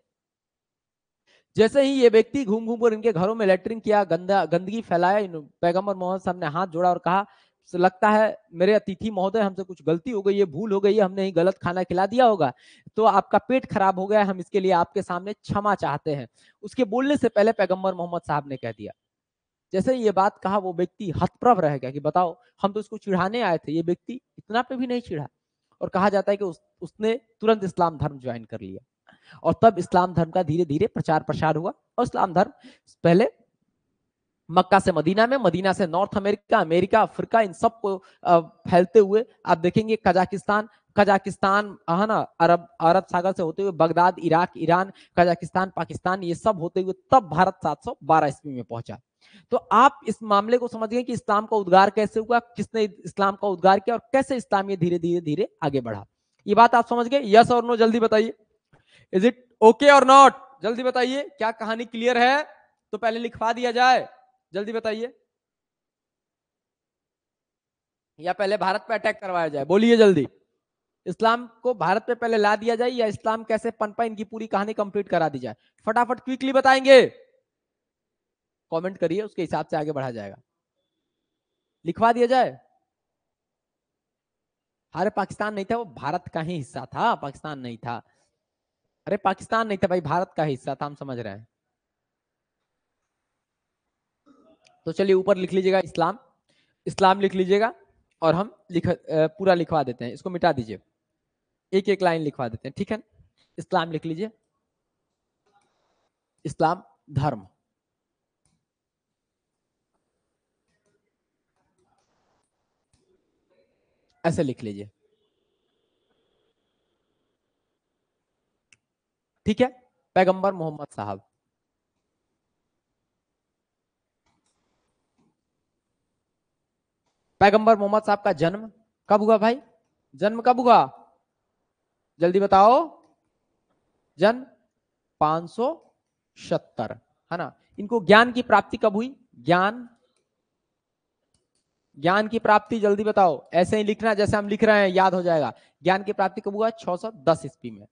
जैसे ही ये व्यक्ति घूम घूम कर इनके घरों में लेटरिन किया गंदा गंदगी फैलाया पैगम्बर मोहम्मद साहब ने हाथ जोड़ा और कहा से तो लगता है मेरे अतिथि महोदय हमसे कुछ गलती हो गई है भूल हो गई है हमने ही गलत खाना खिला दिया होगा तो आपका पेट खराब हो गया हम इसके लिए आपके सामने क्षमा चाहते हैं उसके बोलने से पहले पैगम्बर मोहम्मद साहब ने कह दिया जैसे ये बात कहा वो व्यक्ति हतप्रभ रह गया कि बताओ हम तो उसको चिढ़ाने आए थे ये व्यक्ति इतना पे भी नहीं चिढ़ा और कहा जाता है कि उस, उसने तुरंत इस्लाम धर्म ज्वाइन कर लिया और तब इस्लाम धर्म का धीरे धीरे प्रचार प्रसार हुआ और इस्लाम धर्म पहले मक्का से मदीना में मदीना से नॉर्थ अमेरिका अमेरिका अफ्रीका इन सब को फैलते हुए आप देखेंगे कजाकिस्तान कजाकिस्तान है ना अरब अरब सागर से होते हुए Baghdad Iraq Iran Kazakhstan Pakistan ये सब होते हुए तब भारत 712 ईस्वी में पहुंचा तो आप इस मामले को समझ गए कि इस्लाम का उद्गार कैसे हुआ किसने इस्लाम का उद्गार किया और कैसे इस्लाम ये धीरे धीरे धीरे आगे बढ़ा ये बात आप समझ गए यस और नो जल्दी बताइए इज इट ओके और नॉट जल्दी बताइए क्या कहानी क्लियर है तो पहले लिखवा दिया जाए जल्दी बताइए या पहले भारत पे अटैक करवाया जाए बोलिए जल्दी इस्लाम को भारत पे पहले ला दिया जाए या इस्लाम कैसे पनपा इनकी पूरी कहानी कंप्लीट करा दी जाए फटाफट क्विकली बताएंगे कमेंट करिए उसके हिसाब से आगे बढ़ा जाएगा लिखवा दिया जाए अरे पाकिस्तान नहीं था वो भारत का ही हिस्सा था पाकिस्तान नहीं था अरे पाकिस्तान नहीं था भाई भारत का हिस्सा था हम समझ रहे हैं तो चलिए ऊपर लिख लीजिएगा इस्लाम इस्लाम लिख लीजिएगा और हम लिख पूरा लिखवा देते हैं इसको मिटा दीजिए एक एक लाइन लिखवा देते हैं ठीक है इस्लाम लिख लीजिए इस्लाम धर्म ऐसे लिख लीजिए ठीक है पैगंबर मोहम्मद साहब पैगंबर मोहम्मद साहब का जन्म कब हुआ भाई जन्म कब हुआ जल्दी बताओ जन्म पांच सौ सत्तर है ना इनको ज्ञान की प्राप्ति कब हुई ज्ञान ज्ञान की प्राप्ति जल्दी बताओ ऐसे ही लिखना जैसे हम लिख रहे हैं याद हो जाएगा ज्ञान की प्राप्ति कब हुआ 610 ईस्वी में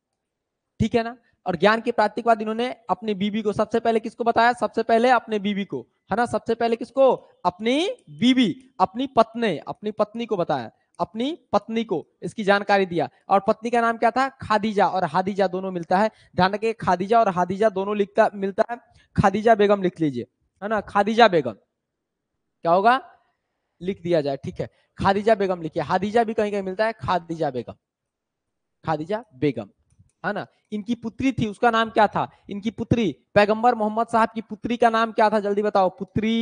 ठीक है ना और ज्ञान की प्राप्ति के बाद इन्होंने अपनी बीबी को सबसे पहले किसको बताया सबसे पहले अपने बीबी को है ना सबसे पहले किसको अपनी बीबी अपनी पत्नी अपनी पत्नी को बताया अपनी पत्नी को इसकी जानकारी दिया और पत्नी का नाम क्या था खादीजा और हादीजा दोनों मिलता है ध्यान रखिए खादीजा और हादीजा दोनों लिखता मिलता है खादीजा बेगम लिख लीजिए है ना खादीजा बेगम क्या होगा लिख दिया जाए ठीक है खादीजा बेगम लिखिए हादीजा भी कहीं कहीं मिलता है खादीजा बेगम खादीजा बेगम है ना इनकी पुत्री थी उसका नाम क्या था इनकी पुत्री पैगंबर मोहम्मद साहब की पुत्री का नाम क्या था जल्दी बताओ पुत्री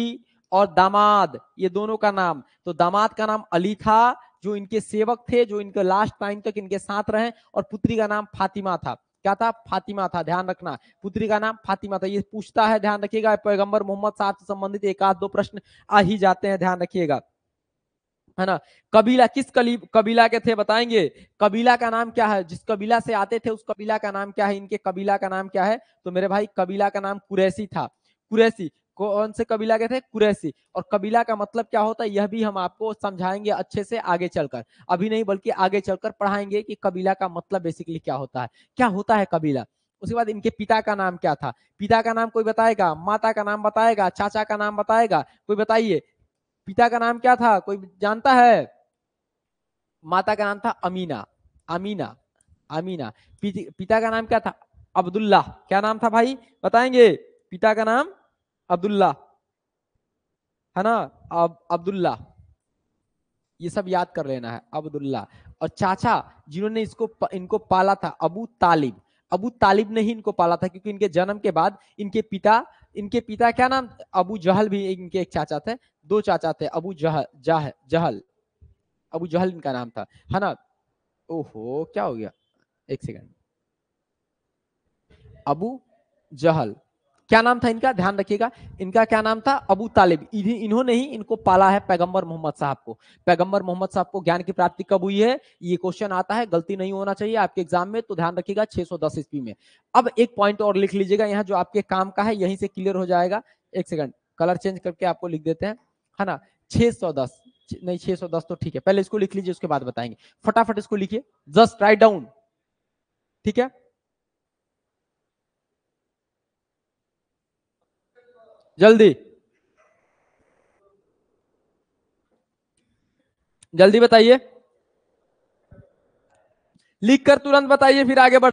और दामाद ये दोनों का नाम तो दामाद का नाम अली था जो इनके सेवक थे जो इनके लास्ट टाइम तक इनके साथ रहे और पुत्री का नाम फातिमा था क्या था फातिमा था ध्यान रखना पुत्री का नाम फातिमा था ये पूछता है ध्यान रखिएगा पैगंबर मोहम्मद साहब से संबंधित एक आध दो प्रश्न आ ही जाते हैं ध्यान रखिएगा है ना कबीला किस कबीला के थे बताएंगे कबीला का नाम क्या है जिस कबीला से आते थे उस कबीला का नाम क्या है इनके कबीला का नाम क्या है तो मेरे भाई कबीला का नाम कुरैसी था कुरैसी कौन से कबीला के थे कुरैसी और कबीला का मतलब क्या होता है यह भी हम आपको समझाएंगे अच्छे से आगे चलकर अभी नहीं बल्कि आगे चलकर पढ़ाएंगे कि कबीला का मतलब बेसिकली क्या होता है क्या होता है कबीला उसके बाद इनके पिता का नाम क्या था पिता का नाम कोई बताएगा माता का नाम बताएगा चाचा का नाम बताएगा कोई बताइए पिता का नाम क्या था कोई जानता है माता का नाम था अमीना अमीना अमीना पिता का नाम क्या था अब्दुल्ला क्या नाम था भाई बताएंगे पिता का नाम अब्दुल्ला है ना अब अब्दुल्ला ये सब याद कर लेना है अब्दुल्ला और चाचा जिन्होंने इसको इनको पाला था अबू तालिब अबू तालिब ने ही इनको पाला था क्योंकि इनके जन्म के बाद इनके पिता इनके पिता क्या नाम अबू जहल भी इनके एक चाचा थे दो चाचा थे अबू जहल जह, जहल अबू जहल इनका नाम था है ना ओहो क्या हो गया एक सेकंड अबू जहल क्या नाम था इनका ध्यान रखिएगा इनका क्या नाम था अबू तालिब इन्होंने ही इनको पाला है पैगंबर मोहम्मद साहब को पैगंबर मोहम्मद साहब को ज्ञान की प्राप्ति कब हुई है ये क्वेश्चन आता है गलती नहीं होना चाहिए आपके एग्जाम में तो ध्यान रखिएगा 610 ईस्वी में अब एक पॉइंट और लिख लीजिएगा यहाँ जो आपके काम का है यहीं से क्लियर हो जाएगा एक सेकंड कलर चेंज करके आपको लिख देते हैं है ना 610 नहीं 610 तो ठीक है पहले इसको लिख लीजिए उसके बाद बताएंगे फटाफट इसको लिखिए जस्ट राइट डाउन ठीक है जल्दी जल्दी बताइए लिख कर तुरंत बताइए फिर आगे बढ़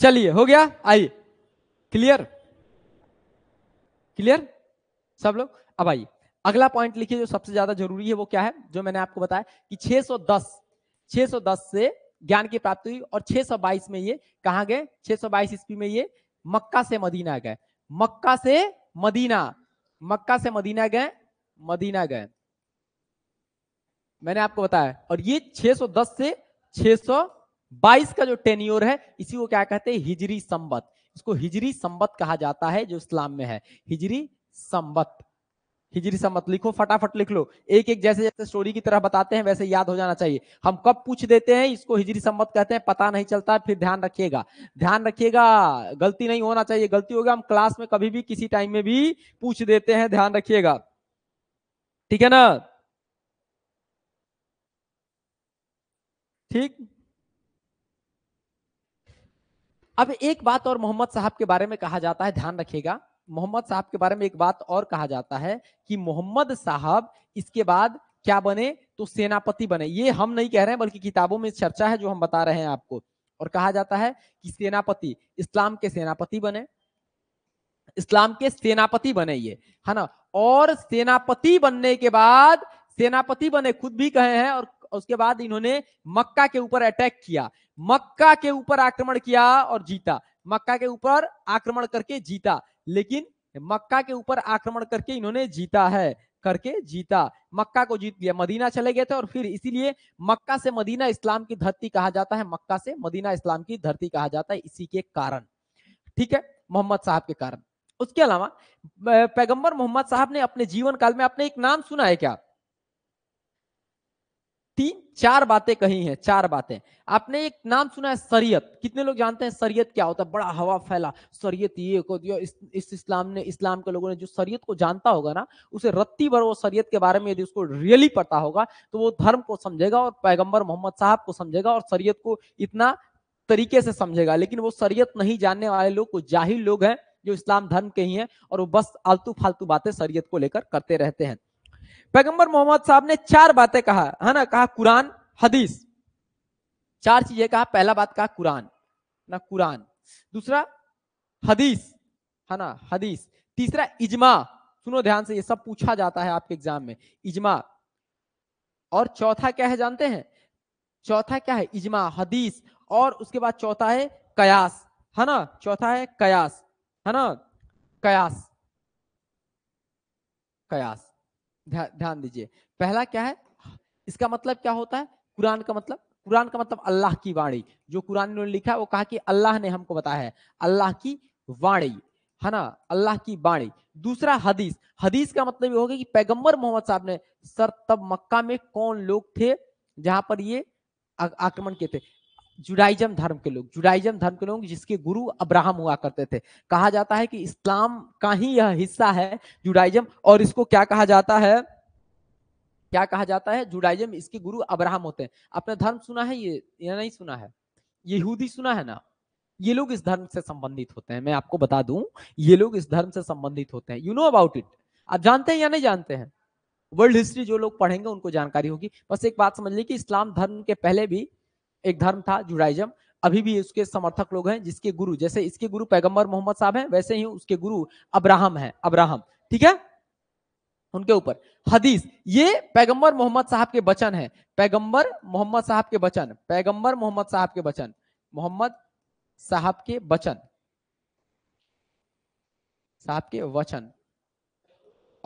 चलिए हो गया आइए क्लियर क्लियर सब लोग अब आइए अगला पॉइंट लिखिए जो सबसे ज्यादा जरूरी है वो क्या है जो मैंने आपको बताया कि 610 610 से ज्ञान की प्राप्ति हुई और 622 में ये कहा गए 622 ईस्वी में ये मक्का से मदीना गए मक्का से मदीना मक्का से मदीना गए मदीना गए मैंने आपको बताया और ये 610 से 22 का जो टेन्योर है इसी को क्या कहते हैं हिजरी संबत इसको हिजरी संबत कहा जाता है जो इस्लाम में है हिजरी संबत हिजरी संबत लिखो फटाफट लिख लो एक एक जैसे जैसे स्टोरी की तरह बताते हैं वैसे याद हो जाना चाहिए हम कब पूछ देते हैं इसको हिजरी संबत कहते हैं पता नहीं चलता फिर ध्यान रखिएगा ध्यान रखिएगा गलती नहीं होना चाहिए गलती होगी हम क्लास में कभी भी किसी टाइम में भी पूछ देते हैं ध्यान रखिएगा ठीक है ना ठीक अब एक बात और मोहम्मद साहब के बारे में कहा जाता है ध्यान रखिएगा मोहम्मद साहब के बारे में एक बात और कहा जाता है कि मोहम्मद साहब इसके बाद क्या बने तो सेनापति बने ये हम नहीं कह रहे हैं बल्कि किताबों में चर्चा है जो हम बता रहे हैं आपको और कहा जाता है कि सेनापति इस्लाम के सेनापति बने इस्लाम के सेनापति बने ये है ना और सेनापति बनने के बाद सेनापति बने खुद भी कहे हैं और उसके बाद इन्होंने मक्का के ऊपर अटैक किया मक्का के ऊपर आक्रमण किया और जीता मक्का के ऊपर आक्रमण करके जीता लेकिन मक्का के ऊपर आक्रमण करके इन्होंने जीता है करके जीता मक्का को जीत लिया मदीना चले गए थे और फिर इसीलिए मक्का से मदीना इस्लाम की धरती कहा जाता है मक्का से मदीना इस्लाम की धरती कहा जाता है इसी के कारण ठीक है मोहम्मद साहब के कारण उसके अलावा पैगंबर मोहम्मद साहब ने अपने जीवन काल में आपने एक नाम सुना है क्या तीन चार बातें कही हैं चार बातें आपने एक नाम सुना है सरियत कितने लोग जानते हैं सरियत क्या होता है बड़ा हवा फैला सरियत ये को दिया इस, इस इस्लाम ने इस्लाम के लोगों ने जो सरियत को जानता होगा ना उसे रत्ती भर वो सरियत के बारे में यदि उसको रियली पता होगा तो वो धर्म को समझेगा और पैगम्बर मोहम्मद साहब को समझेगा और सरियत को इतना तरीके से समझेगा लेकिन वो सरियत नहीं जानने वाले लोग को जाहिर लोग हैं जो इस्लाम धर्म के ही हैं और वो बस आलतू फालतू बातें सरियत को लेकर करते रहते हैं पैगंबर मोहम्मद साहब ने चार बातें कहा है ना कहा कुरान हदीस चार चीजें कहा पहला बात कहा कुरान ना कुरान दूसरा हदीस है ना हदीस तीसरा इजमा सुनो ध्यान से ये सब पूछा जाता है आपके एग्जाम में इजमा और चौथा क्या है जानते हैं चौथा क्या है इजमा हदीस और उसके बाद चौथा है कयास है ना चौथा है कयास है ना कयास कयास ध्यान दीजिए पहला क्या है इसका मतलब क्या होता है कुरान का मतलब कुरान का मतलब अल्लाह की वाणी जो कुरान ने लिखा है वो कहा कि अल्लाह ने हमको बताया है अल्लाह की वाणी है ना अल्लाह की वाणी दूसरा हदीस हदीस का मतलब ये होगा कि पैगंबर मोहम्मद साहब ने सर तब मक्का में कौन लोग थे जहां पर ये आक्रमण किए थे जुडाइजम धर्म के लोग जुडाइजम धर्म के लोग जिसके गुरु अब्राहम हुआ करते थे कहा जाता है कि इस्लाम का ही यह हिस्सा है जुडाइजम और इसको क्या कहा जाता है क्या कहा जाता है जुडाइजम इसके गुरु अब्राहम होते हैं आपने धर्म सुना है ये या नहीं सुना है यहूदी सुना है ना ये लोग इस धर्म से संबंधित होते हैं मैं आपको बता दू ये लोग इस धर्म से संबंधित होते हैं यू नो अबाउट इट आप जानते हैं या नहीं जानते हैं वर्ल्ड हिस्ट्री जो लोग पढ़ेंगे उनको जानकारी होगी बस एक बात समझ ली कि इस्लाम धर्म के पहले भी एक धर्म था जुडाइजम अभी भी उसके समर्थक लोग हैं जिसके गुरु जैसे इसके गुरु पैगंबर मोहम्मद साहब हैं वैसे ही उसके गुरु अब्राहम हैं अब्राहम ठीक है उनके ऊपर हदीस ये पैगंबर मोहम्मद साहब के बचन है पैगंबर मोहम्मद साहब के बचन पैगंबर मोहम्मद साहब के बचन मोहम्मद साहब के बचन साहब के वचन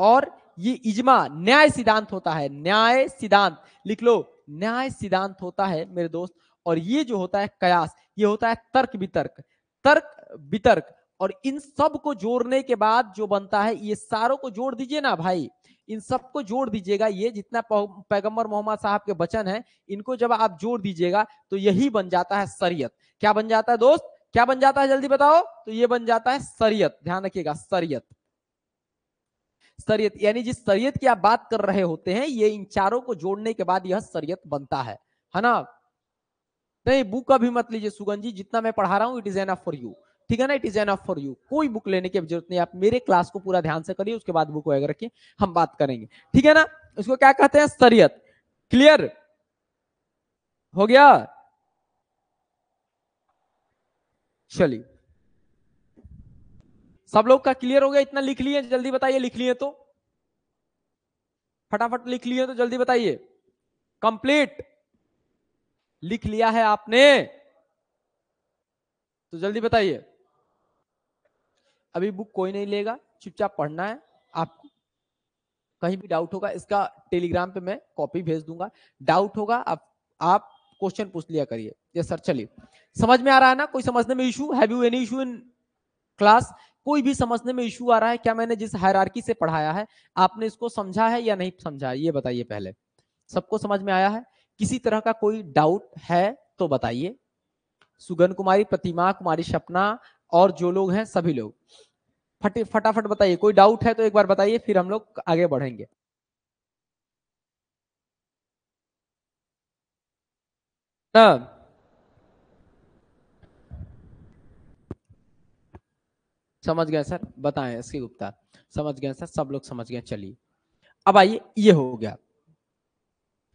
और ये इजमा न्याय सिद्धांत होता है न्याय सिद्धांत लिख लो न्याय सिद्धांत होता है मेरे दोस्त और ये जो होता है कयास ये होता है तर्क वितर्क तर्क वितर्क और इन सब को जोड़ने के बाद जो बनता है ये सारों को जोड़ दीजिए ना भाई इन सब को जोड़ दीजिएगा ये जितना पैगंबर मोहम्मद साहब के वचन है इनको जब आप जोड़ दीजिएगा तो यही बन जाता है सरियत क्या बन जाता है दोस्त क्या बन जाता है जल्दी बताओ तो ये बन जाता है सरियत ध्यान रखिएगा सरियत सरियत यानी जिस सरियत की आप बात कर रहे होते हैं ये इन चारों को जोड़ने के बाद यह सरियत बनता है है ना नहीं तो बुक का भी मत लीजिए सुगन जी जितना मैं पढ़ा रहा हूँ it is an for you ठीक है ना it is an for you कोई बुक लेने की जरूरत नहीं आप मेरे क्लास को पूरा ध्यान से करिए उसके बाद बुक वगैरह की हम बात करेंगे ठीक है ना उसको क्या कहते हैं सरियत क्लियर हो गया चलिए सब लोग का क्लियर हो गया इतना लिख लिए जल्दी बताइए लिख लिए तो फटाफट लिख लिए तो जल्दी बताइए कंप्लीट लिख लिया है आपने तो जल्दी बताइए अभी बुक कोई नहीं लेगा चुपचाप पढ़ना है आपको कहीं भी डाउट होगा इसका टेलीग्राम पे मैं कॉपी भेज दूंगा डाउट होगा आप आप क्वेश्चन पूछ लिया करिए यस सर चलिए समझ में आ रहा है ना कोई समझने में issue have you any issue in class कोई भी समझने में इशू आ रहा है क्या मैंने जिस हायरार्की से पढ़ाया है आपने इसको समझा है या नहीं समझा है ये बताइए पहले सबको समझ में आया है किसी तरह का कोई डाउट है तो बताइए सुगन कुमारी प्रतिमा कुमारी सपना और जो लोग हैं सभी लोग फटाफट बताइए कोई डाउट है तो एक बार बताइए फिर हम लोग आगे बढ़ेंगे ना समझ गए सर बताएं एस के गुप्ता समझ गए सर सब लोग समझ गए चलिए अब आइए ये हो गया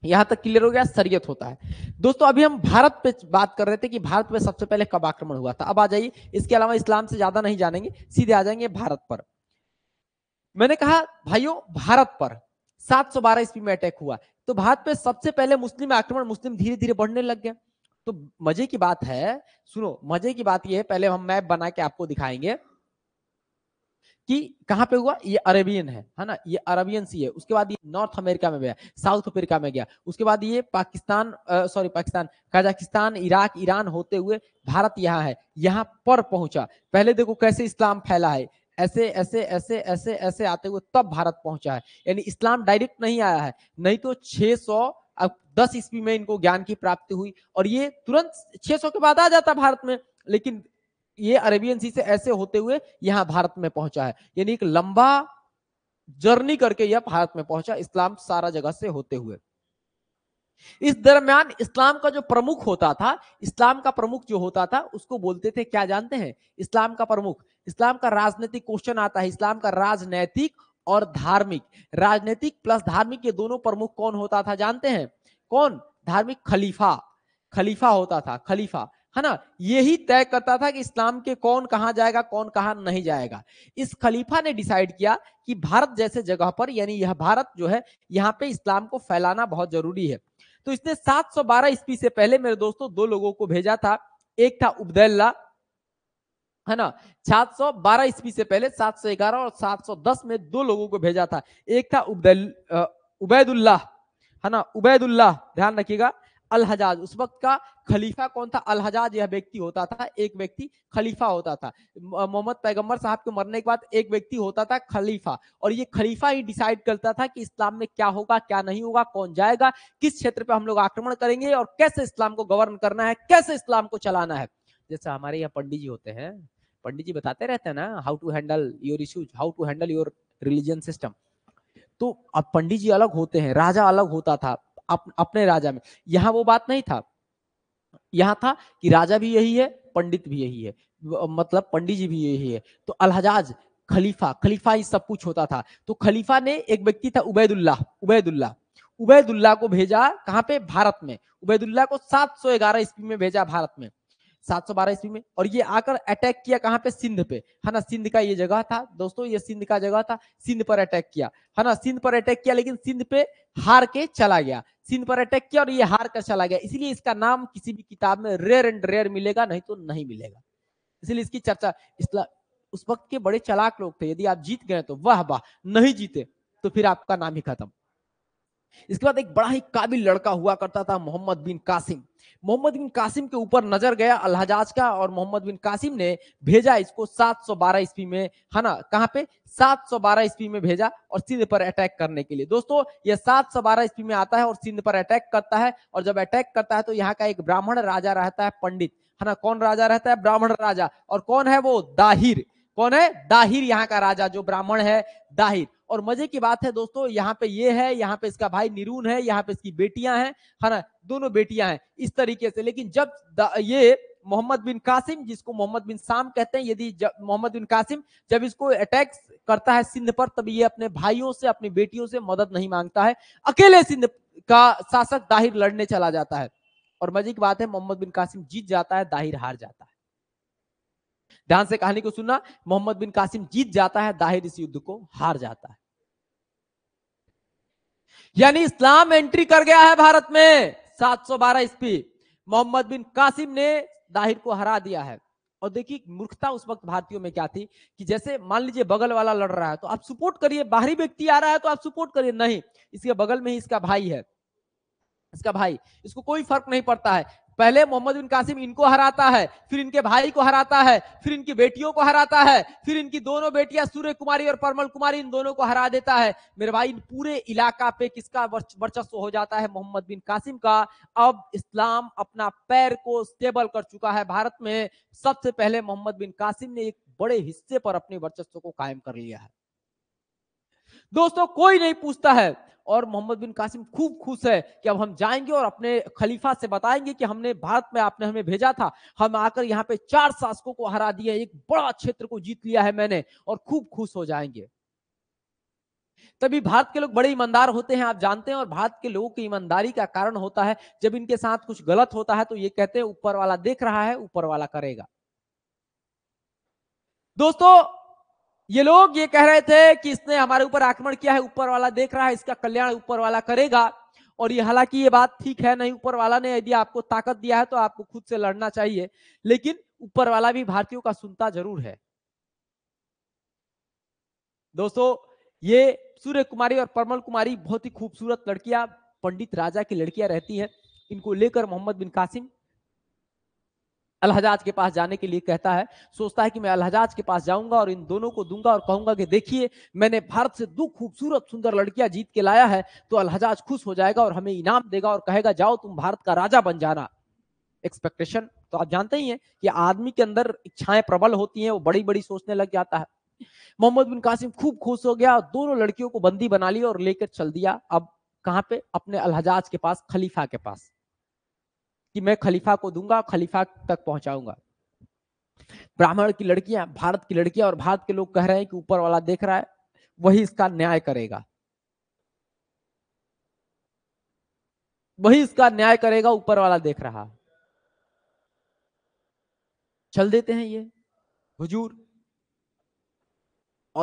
यहां तक क्लियर हो गया सरियत होता है दोस्तों अभी हम भारत पे बात कर रहे थे कि भारत में सबसे पहले कब आक्रमण हुआ था अब आ जाइए इसके अलावा इस्लाम से ज्यादा नहीं जानेंगे सीधे आ जाएंगे भारत पर मैंने कहा भाइयों भारत पर 712 ईस्वी में अटैक हुआ तो भारत पे सबसे पहले मुस्लिम आक्रमण मुस्लिम धीरे धीरे बढ़ने लग गए तो मजे की बात है सुनो मजे की बात यह है पहले हम मैप बना के आपको दिखाएंगे कि कहां पे हुआ ये अरेबियन है है ना ये अरेबियन सी है उसके बाद ये नॉर्थ अमेरिका में गया साउथ अफ्रीका में गया उसके बाद ये Pakistan sorry Pakistan Kazakhstan Iraq Iran होते हुए भारत यहाँ है यहाँ पर पहुंचा पहले देखो कैसे इस्लाम फैला है ऐसे ऐसे ऐसे ऐसे ऐसे आते हुए तब भारत पहुंचा है यानी इस्लाम डायरेक्ट नहीं आया है नहीं तो छह अब दस ईस्वी में इनको ज्ञान की प्राप्ति हुई और ये तुरंत 600 के बाद आ जाता भारत में लेकिन ये अरेबियन सी से ऐसे होते हुए यहां भारत में पहुंचा है यानी एक लंबा जर्नी करके यह भारत में पहुंचा इस्लाम सारा जगह से होते हुए इस दरमियान इस्लाम का जो प्रमुख होता था इस्लाम का प्रमुख जो होता था उसको बोलते थे क्या जानते हैं इस्लाम का प्रमुख इस्लाम का राजनीतिक क्वेश्चन आता है इस्लाम का राजनैतिक और धार्मिक राजनीतिक प्लस धार्मिक ये दोनों प्रमुख कौन होता था जानते हैं कौन धार्मिक खलीफा खलीफा होता था खलीफा है ना यही तय करता था कि इस्लाम के कौन कहा जाएगा कौन कहा नहीं जाएगा इस खलीफा ने डिसाइड किया कि भारत जैसे जगह पर यानी यह भारत जो है यहाँ पे इस्लाम को फैलाना बहुत जरूरी है तो इसने 712 ईस्वी से पहले मेरे दोस्तों दो लोगों को भेजा था एक था उबदेल्ला है ना 712 ईस्वी से पहले 711 और 710 में दो लोगों को भेजा था एक था उबैदुल्लाह है ना उबैदुल्लाह ध्यान रखिएगा अलहजाज उस वक्त का खलीफा कौन था अलहजाज यह व्यक्ति होता था एक व्यक्ति खलीफा होता था मोहम्मद पैगम्बर साहब के मरने के बाद एक व्यक्ति होता था खलीफा और ये खलीफा ही डिसाइड करता था कि इस्लाम में क्या होगा क्या नहीं होगा कौन जाएगा किस क्षेत्र पे हम लोग आक्रमण करेंगे और कैसे इस्लाम को गवर्न करना है कैसे इस्लाम को चलाना है जैसे हमारे यहाँ पंडित जी होते हैं पंडित जी बताते रहते हैं ना how to handle your issues how to handle your religion system तो अब पंडित जी अलग होते हैं राजा अलग होता था अप, अपने राजा में यहाँ वो बात नहीं था यहाँ था कि राजा भी यही है पंडित भी यही है मतलब पंडित जी भी यही है तो अलहजाज खलीफा खलीफा ही सब कुछ होता था तो खलीफा ने एक व्यक्ति था उबैदुल्लाह उबैदुल्लाह उबैदुल्लाह को भेजा कहाँ पे भारत में उबैदुल्लाह को 711 ईस्वी में भेजा भारत में 712 ईस्वी में और ये आकर अटैक किया कहाँ पे सिंध पे है ना सिंध का ये जगह था दोस्तों ये सिंध का जगह था सिंध पर अटैक किया है ना सिंध पर अटैक किया लेकिन सिंध पे हार के चला गया सिंध पर अटैक किया और ये हार कर चला गया इसलिए इसका नाम किसी भी किताब में रेयर एंड रेयर मिलेगा नहीं तो नहीं मिलेगा इसलिए इसकी चर्चा इसला उस वक्त के बड़े चलाक लोग थे यदि आप जीत गए तो वह वाह नहीं जीते तो फिर आपका नाम ही खत्म इसके बाद एक बड़ा ही काबिल लड़का हुआ करता था मोहम्मद बिन कासिम मोहम्मद बिन कासिम के ऊपर नजर गया अल्हजाज का और मोहम्मद बिन कासिम ने भेजा इसको 712 ईस्वी में है ना कहाँ पे 712 ईस्वी में भेजा और सिंध पर अटैक करने के लिए दोस्तों यह 712 ईस्वी में आता है और सिंध पर अटैक करता है और जब अटैक करता है तो यहाँ का एक ब्राह्मण राजा रहता है पंडित है ना कौन राजा रहता है ब्राह्मण राजा और कौन है वो दाहिर कौन है दाहिर यहाँ का राजा जो ब्राह्मण है दाहिर और मजे की बात है दोस्तों यहाँ पे ये है यहाँ पे इसका भाई निरून है यहाँ पे इसकी बेटियां हैं है ना दोनों बेटियां हैं इस तरीके से लेकिन जब ये मोहम्मद बिन कासिम जिसको मोहम्मद बिन साम कहते हैं यदि मोहम्मद बिन कासिम जब इसको अटैक करता है सिंध पर तब ये अपने भाइयों से अपनी बेटियों से मदद नहीं मांगता है अकेले सिंध का शासक दाहिर लड़ने चला जाता है और मजे की बात है मोहम्मद बिन कासिम जीत जाता है दाहिर हार जाता है ध्यान से कहानी को सुनना मोहम्मद बिन कासिम जीत जाता है दाहिर इस युद्ध को हार जाता है यानी इस्लाम एंट्री कर गया है भारत में 712 सौ ईस्वी मोहम्मद बिन कासिम ने दाहिर को हरा दिया है और देखिए मूर्खता उस वक्त भारतीयों में क्या थी कि जैसे मान लीजिए बगल वाला लड़ रहा है तो आप सपोर्ट करिए बाहरी व्यक्ति आ रहा है तो आप सपोर्ट करिए नहीं इसके बगल में ही इसका भाई है इसका भाई इसको कोई फर्क नहीं पड़ता है पहले मोहम्मद बिन कासिम इनको हराता है फिर इनके भाई को हराता है फिर इनकी बेटियों को हराता है फिर इनकी दोनों बेटियां सूर्य कुमारी और परमल कुमारी इन दोनों को हरा देता है मेरे भाई इन पूरे इलाका पे किसका वर्चस्व हो जाता है मोहम्मद बिन कासिम का अब इस्लाम अपना पैर को स्टेबल कर चुका है भारत में सबसे पहले मोहम्मद बिन कासिम ने एक बड़े हिस्से पर अपने वर्चस्व को कायम कर लिया है दोस्तों कोई नहीं पूछता है और मोहम्मद बिन कासिम खूब खुश है कि अब हम जाएंगे और अपने खलीफा से बताएंगे कि हमने भारत में आपने हमें भेजा था हम आकर यहाँ पे चार शासकों को हरा दिया एक बड़ा क्षेत्र को जीत लिया है मैंने और खूब खुश हो जाएंगे तभी भारत के लोग बड़े ईमानदार होते हैं आप जानते हैं और भारत के लोगों की ईमानदारी का कारण होता है जब इनके साथ कुछ गलत होता है तो ये कहते हैं ऊपर वाला देख रहा है ऊपर वाला करेगा दोस्तों ये लोग ये कह रहे थे कि इसने हमारे ऊपर आक्रमण किया है ऊपर वाला देख रहा है इसका कल्याण ऊपर वाला करेगा और ये हालांकि ये बात ठीक है नहीं ऊपर वाला ने यदि आपको ताकत दिया है तो आपको खुद से लड़ना चाहिए लेकिन ऊपर वाला भी भारतीयों का सुनता जरूर है दोस्तों ये सूर्य कुमारी और परमल कुमारी बहुत ही खूबसूरत लड़कियां पंडित राजा की लड़कियां रहती हैं इनको लेकर मोहम्मद बिन कासिम अलहजाज के पास जाने के लिए कहता है सोचता है कि मैं अलहजाज के पास जाऊंगा और इन दोनों को दूंगा और कहूंगा कि देखिए मैंने भारत से दो खूबसूरत सुंदर लड़कियां जीत के लाया है तो अलहजाज खुश हो जाएगा और हमें इनाम देगा और कहेगा जाओ तुम भारत का राजा बन जाना एक्सपेक्टेशन तो आप जानते ही हैं कि आदमी के अंदर इच्छाएं प्रबल होती हैं वो बड़ी बड़ी सोचने लग जाता है मोहम्मद बिन कासिम खूब खुश हो गया और दोनों लड़कियों को बंदी बना लिया और लेकर चल दिया अब कहां पे अपने अलहजाज के पास खलीफा के पास कि मैं खलीफा को दूंगा खलीफा तक पहुंचाऊंगा ब्राह्मण की लड़कियां भारत की लड़कियां और भारत के लोग कह रहे हैं कि ऊपर वाला देख रहा है वही इसका न्याय करेगा वही इसका न्याय करेगा ऊपर वाला देख रहा चल देते हैं ये हुजूर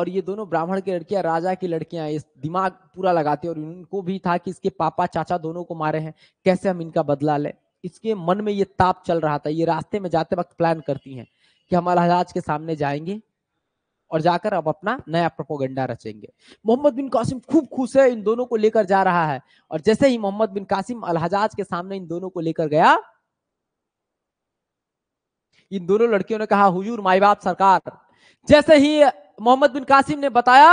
और ये दोनों ब्राह्मण की लड़कियां राजा की लड़कियां इस दिमाग पूरा लगाते और इनको भी था कि इसके पापा चाचा दोनों को मारे हैं कैसे हम इनका बदला लें इसके मन में ये ताप चल रहा था ये रास्ते में जाते वक्त प्लान करती हैं कि हम अलहराज के सामने जाएंगे और जाकर अब अपना नया प्रोपोगंडा रचेंगे मोहम्मद बिन कासिम खूब खुश है इन दोनों को लेकर जा रहा है और जैसे ही मोहम्मद बिन कासिम अलहजाज के सामने इन दोनों को लेकर गया इन दोनों लड़कियों ने कहा हुजूर माई बाप सरकार जैसे ही मोहम्मद बिन कासिम ने बताया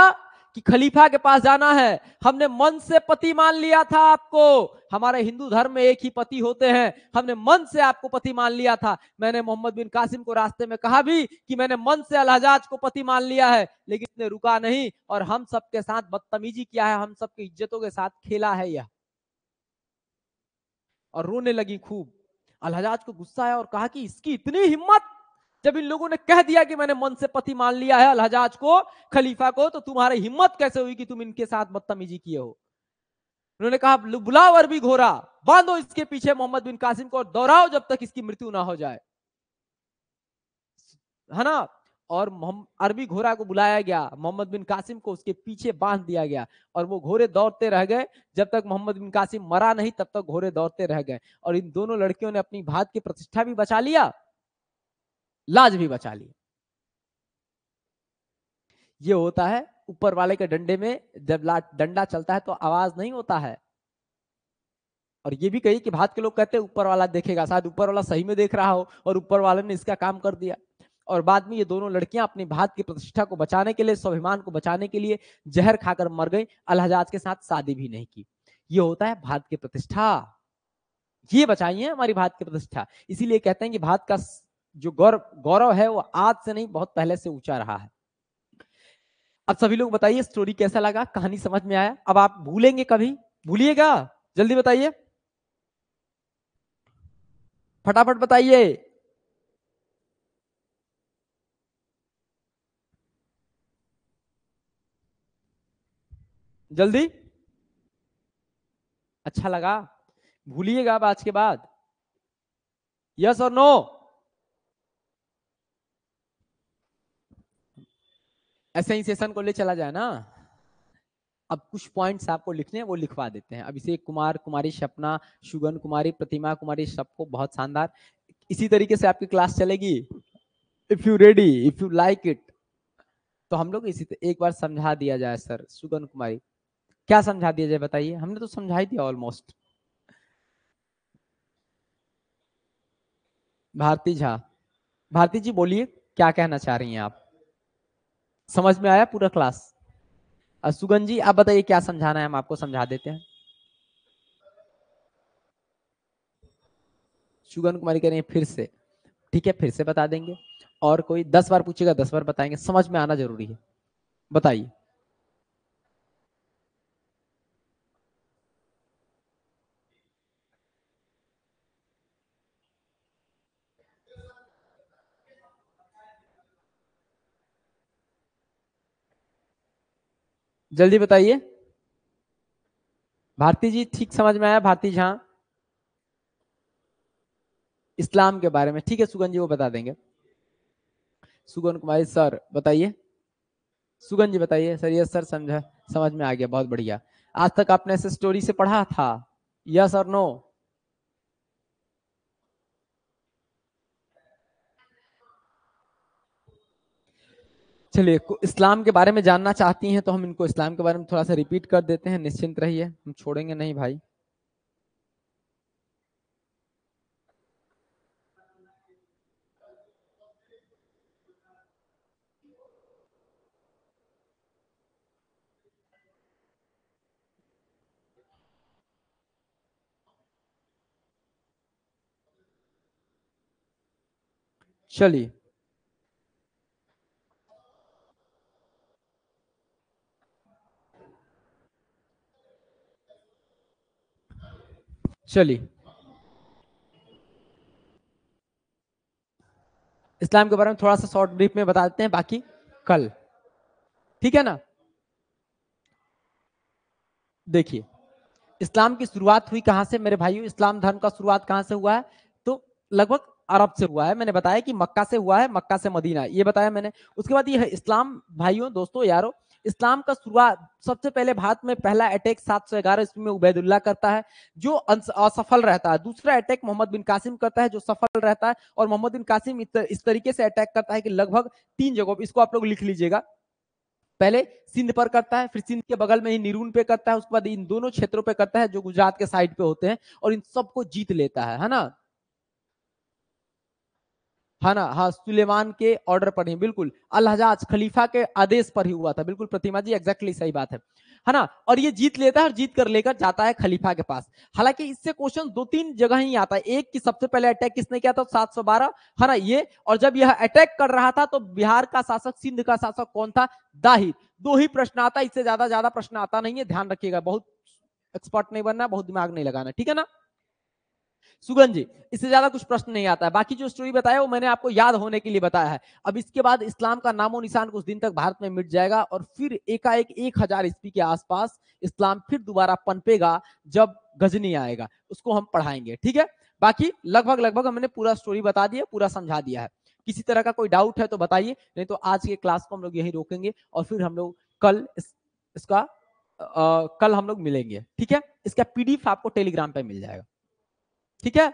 कि खलीफा के पास जाना है हमने मन से पति मान लिया था आपको हमारे हिंदू धर्म में एक ही पति होते हैं हमने मन से आपको पति मान लिया था मैंने मोहम्मद बिन कासिम को रास्ते में कहा भी कि मैंने मन से अलहजाज को पति मान लिया है लेकिन इसने रुका नहीं और हम सबके साथ बदतमीजी किया है हम सबकी इज्जतों के साथ खेला है यह और रोने लगी खूब अलहजाज को गुस्सा आया और कहा कि इसकी इतनी हिम्मत जब इन लोगों ने कह दिया कि मैंने मन से पति मान लिया है अलहजाज को खलीफा को तो तुम्हारी हिम्मत कैसे हुई कि तुम इनके साथ बदतमीजी किए हो उन्होंने कहा बुलाओ अरबी घोरा बांधो इसके पीछे मोहम्मद बिन कासिम को और दोहराओ जब तक इसकी मृत्यु ना हो जाए है ना और अरबी घोरा को बुलाया गया मोहम्मद बिन कासिम को उसके पीछे बांध दिया गया और वो घोड़े दौड़ते रह गए जब तक मोहम्मद बिन कासिम मरा नहीं तब तक घोड़े दौड़ते रह गए और इन दोनों लड़कियों ने अपनी भात की प्रतिष्ठा भी बचा लिया लाज भी बचा ली ये होता है ऊपर वाले के डंडे में जब डंडा चलता है तो आवाज नहीं होता है और ये भी कही कि भारत के लोग कहते हैं ऊपर वाला देखेगा शायद ऊपर वाला सही में देख रहा हो और ऊपर वाले ने इसका काम कर दिया और बाद में ये दोनों लड़कियां अपनी भारत की प्रतिष्ठा को बचाने के लिए स्वाभिमान को बचाने के लिए जहर खाकर मर गई अलहजाज के साथ शादी भी नहीं की ये होता है भारत की प्रतिष्ठा ये बचाई है हमारी भारत की प्रतिष्ठा इसीलिए कहते हैं कि भारत का जो गौरव गौरव है वो आज से नहीं बहुत पहले से ऊंचा रहा है अब सभी लोग बताइए स्टोरी कैसा लगा कहानी समझ में आया अब आप भूलेंगे कभी भूलिएगा जल्दी बताइए फटाफट बताइए जल्दी अच्छा लगा भूलिएगा अब आज के बाद यस और नो ऐसे ही सेशन को ले चला जाए ना अब कुछ पॉइंट्स आपको लिखने हैं वो लिखवा देते हैं अभिषेक कुमार कुमारी सपना शुगन कुमारी प्रतिमा कुमारी सबको बहुत शानदार इसी तरीके से आपकी क्लास चलेगी if you ready if you like it तो हम लोग इसी एक बार समझा दिया जाए सर सुगन कुमारी क्या समझा दिया जाए बताइए हमने तो समझा ही दिया ऑलमोस्ट भारती झा भारती जी बोलिए क्या कहना चाह रही हैं आप समझ में आया पूरा क्लास सुगन जी आप बताइए क्या समझाना है हम आपको समझा देते हैं सुगन कुमारी कह रही है फिर से ठीक है फिर से बता देंगे और कोई दस बार पूछेगा दस बार बताएंगे समझ में आना जरूरी है बताइए जल्दी बताइए भारती जी ठीक समझ में आया भारती झा हाँ। इस्लाम के बारे में ठीक है सुगन जी वो बता देंगे सुगन कुमारी सर बताइए सुगन जी बताइए सर यस सर समझा समझ में आ गया बहुत बढ़िया आज तक आपने ऐसे स्टोरी से पढ़ा था यस और नो चलिए इस्लाम के बारे में जानना चाहती हैं तो हम इनको इस्लाम के बारे में थोड़ा सा रिपीट कर देते हैं निश्चिंत रहिए हम छोड़ेंगे नहीं भाई चलिए चलिए इस्लाम के बारे में थोड़ा सा शॉर्ट ब्रीफ में बता देते हैं बाकी कल ठीक है ना देखिए इस्लाम की शुरुआत हुई कहां से मेरे भाइयों इस्लाम धर्म का शुरुआत कहां से हुआ है तो लगभग अरब से हुआ है मैंने बताया कि मक्का से हुआ है मक्का से मदीना ये बताया मैंने उसके बाद ये इस्लाम भाइयों दोस्तों यारो इस्लाम का शुरुआत सबसे पहले भारत में पहला अटैक 711 ईस्वी में उबैदुल्ला करता है जो असफल रहता है दूसरा अटैक मोहम्मद बिन कासिम करता है जो सफल रहता है और मोहम्मद बिन कासिम इस तरीके से अटैक करता है कि लगभग तीन जगहों पर इसको आप लोग लिख लीजिएगा पहले सिंध पर करता है फिर सिंध के बगल में ही निरून पे करता है उसके बाद इन दोनों क्षेत्रों पे करता है जो गुजरात के साइड पे होते हैं और इन सबको जीत लेता है है ना है हाँ ना हाँ सुलेमान के ऑर्डर पर ही बिल्कुल अलहजाज खलीफा के आदेश पर ही हुआ था बिल्कुल प्रतिमा जी एग्जैक्टली सही बात है है हाँ ना और ये जीत लेता है और जीत कर लेकर जाता है खलीफा के पास हालांकि इससे क्वेश्चन दो तीन जगह ही आता है एक की सबसे पहले अटैक किसने किया था सात सौ बारह है हाँ ना ये और जब यह अटैक कर रहा था तो बिहार का शासक सिंध का शासक कौन था दाहिर दो ही प्रश्न आता इससे ज्यादा ज्यादा प्रश्न आता नहीं है ध्यान रखिएगा बहुत एक्सपर्ट नहीं बनना बहुत दिमाग नहीं लगाना ठीक है ना सुगन जी इससे ज्यादा कुछ प्रश्न नहीं आता है बाकी जो स्टोरी बताया वो मैंने आपको याद होने के लिए बताया है अब इसके बाद इस्लाम का नामो निशान कुछ दिन तक भारत में मिट जाएगा और फिर एकाएक एक हजार ईस्वी के आसपास इस्लाम फिर दोबारा पनपेगा जब गजनी आएगा उसको हम पढ़ाएंगे ठीक है बाकी लगभग लगभग हमने पूरा स्टोरी बता दिया पूरा समझा दिया है किसी तरह का कोई डाउट है तो बताइए नहीं तो आज के क्लास को हम लोग यही रोकेंगे और फिर हम लोग कल इस, इसका आ, कल हम लोग मिलेंगे ठीक है इसका पीडीएफ आपको टेलीग्राम पे मिल जाएगा ठीक है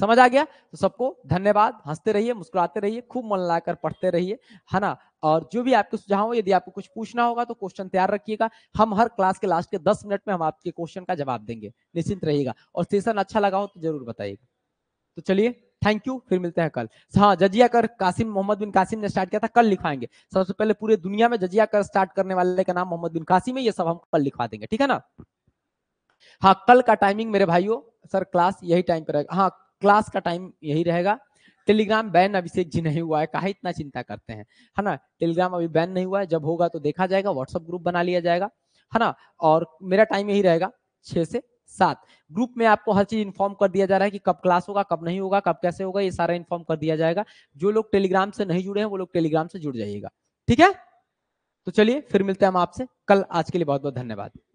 समझ आ गया तो सबको धन्यवाद हंसते रहिए मुस्कुराते रहिए खूब मन लगाकर पढ़ते रहिए है ना और जो भी आपके सुझाव हो यदि आपको कुछ पूछना होगा तो क्वेश्चन तैयार रखिएगा हम हर क्लास के लास्ट के दस मिनट में हम आपके क्वेश्चन का जवाब देंगे निश्चिंत रहिएगा और सेशन अच्छा लगा हो तो जरूर बताइएगा तो चलिए थैंक यू फिर मिलते हैं कल हाँ जजिया कर कासिम मोहम्मद बिन कासिम ने स्टार्ट किया था कल लिखवाएंगे सबसे पहले पूरे दुनिया में जजिया कर स्टार्ट करने वाले का नाम मोहम्मद बिन कासिम है ये सब हम कल लिखवा देंगे ठीक है ना हाँ कल का टाइमिंग मेरे भाइयों सर क्लास यही टाइम पर रहेगा हाँ क्लास का टाइम यही रहेगा टेलीग्राम बैन अभिषेक जी नहीं हुआ है कहा इतना चिंता करते हैं है ना टेलीग्राम अभी बैन नहीं हुआ है जब होगा तो देखा जाएगा व्हाट्सअप ग्रुप बना लिया जाएगा है ना और मेरा टाइम यही रहेगा छः से सात ग्रुप में आपको हर चीज इन्फॉर्म कर दिया जा रहा है कि कब क्लास होगा कब नहीं होगा कब कैसे होगा ये सारा इन्फॉर्म कर दिया जाएगा जो लोग टेलीग्राम से नहीं जुड़े हैं वो लोग टेलीग्राम से जुड़ जाइएगा ठीक है तो चलिए फिर मिलते हैं हम आपसे कल आज के लिए बहुत बहुत धन्यवाद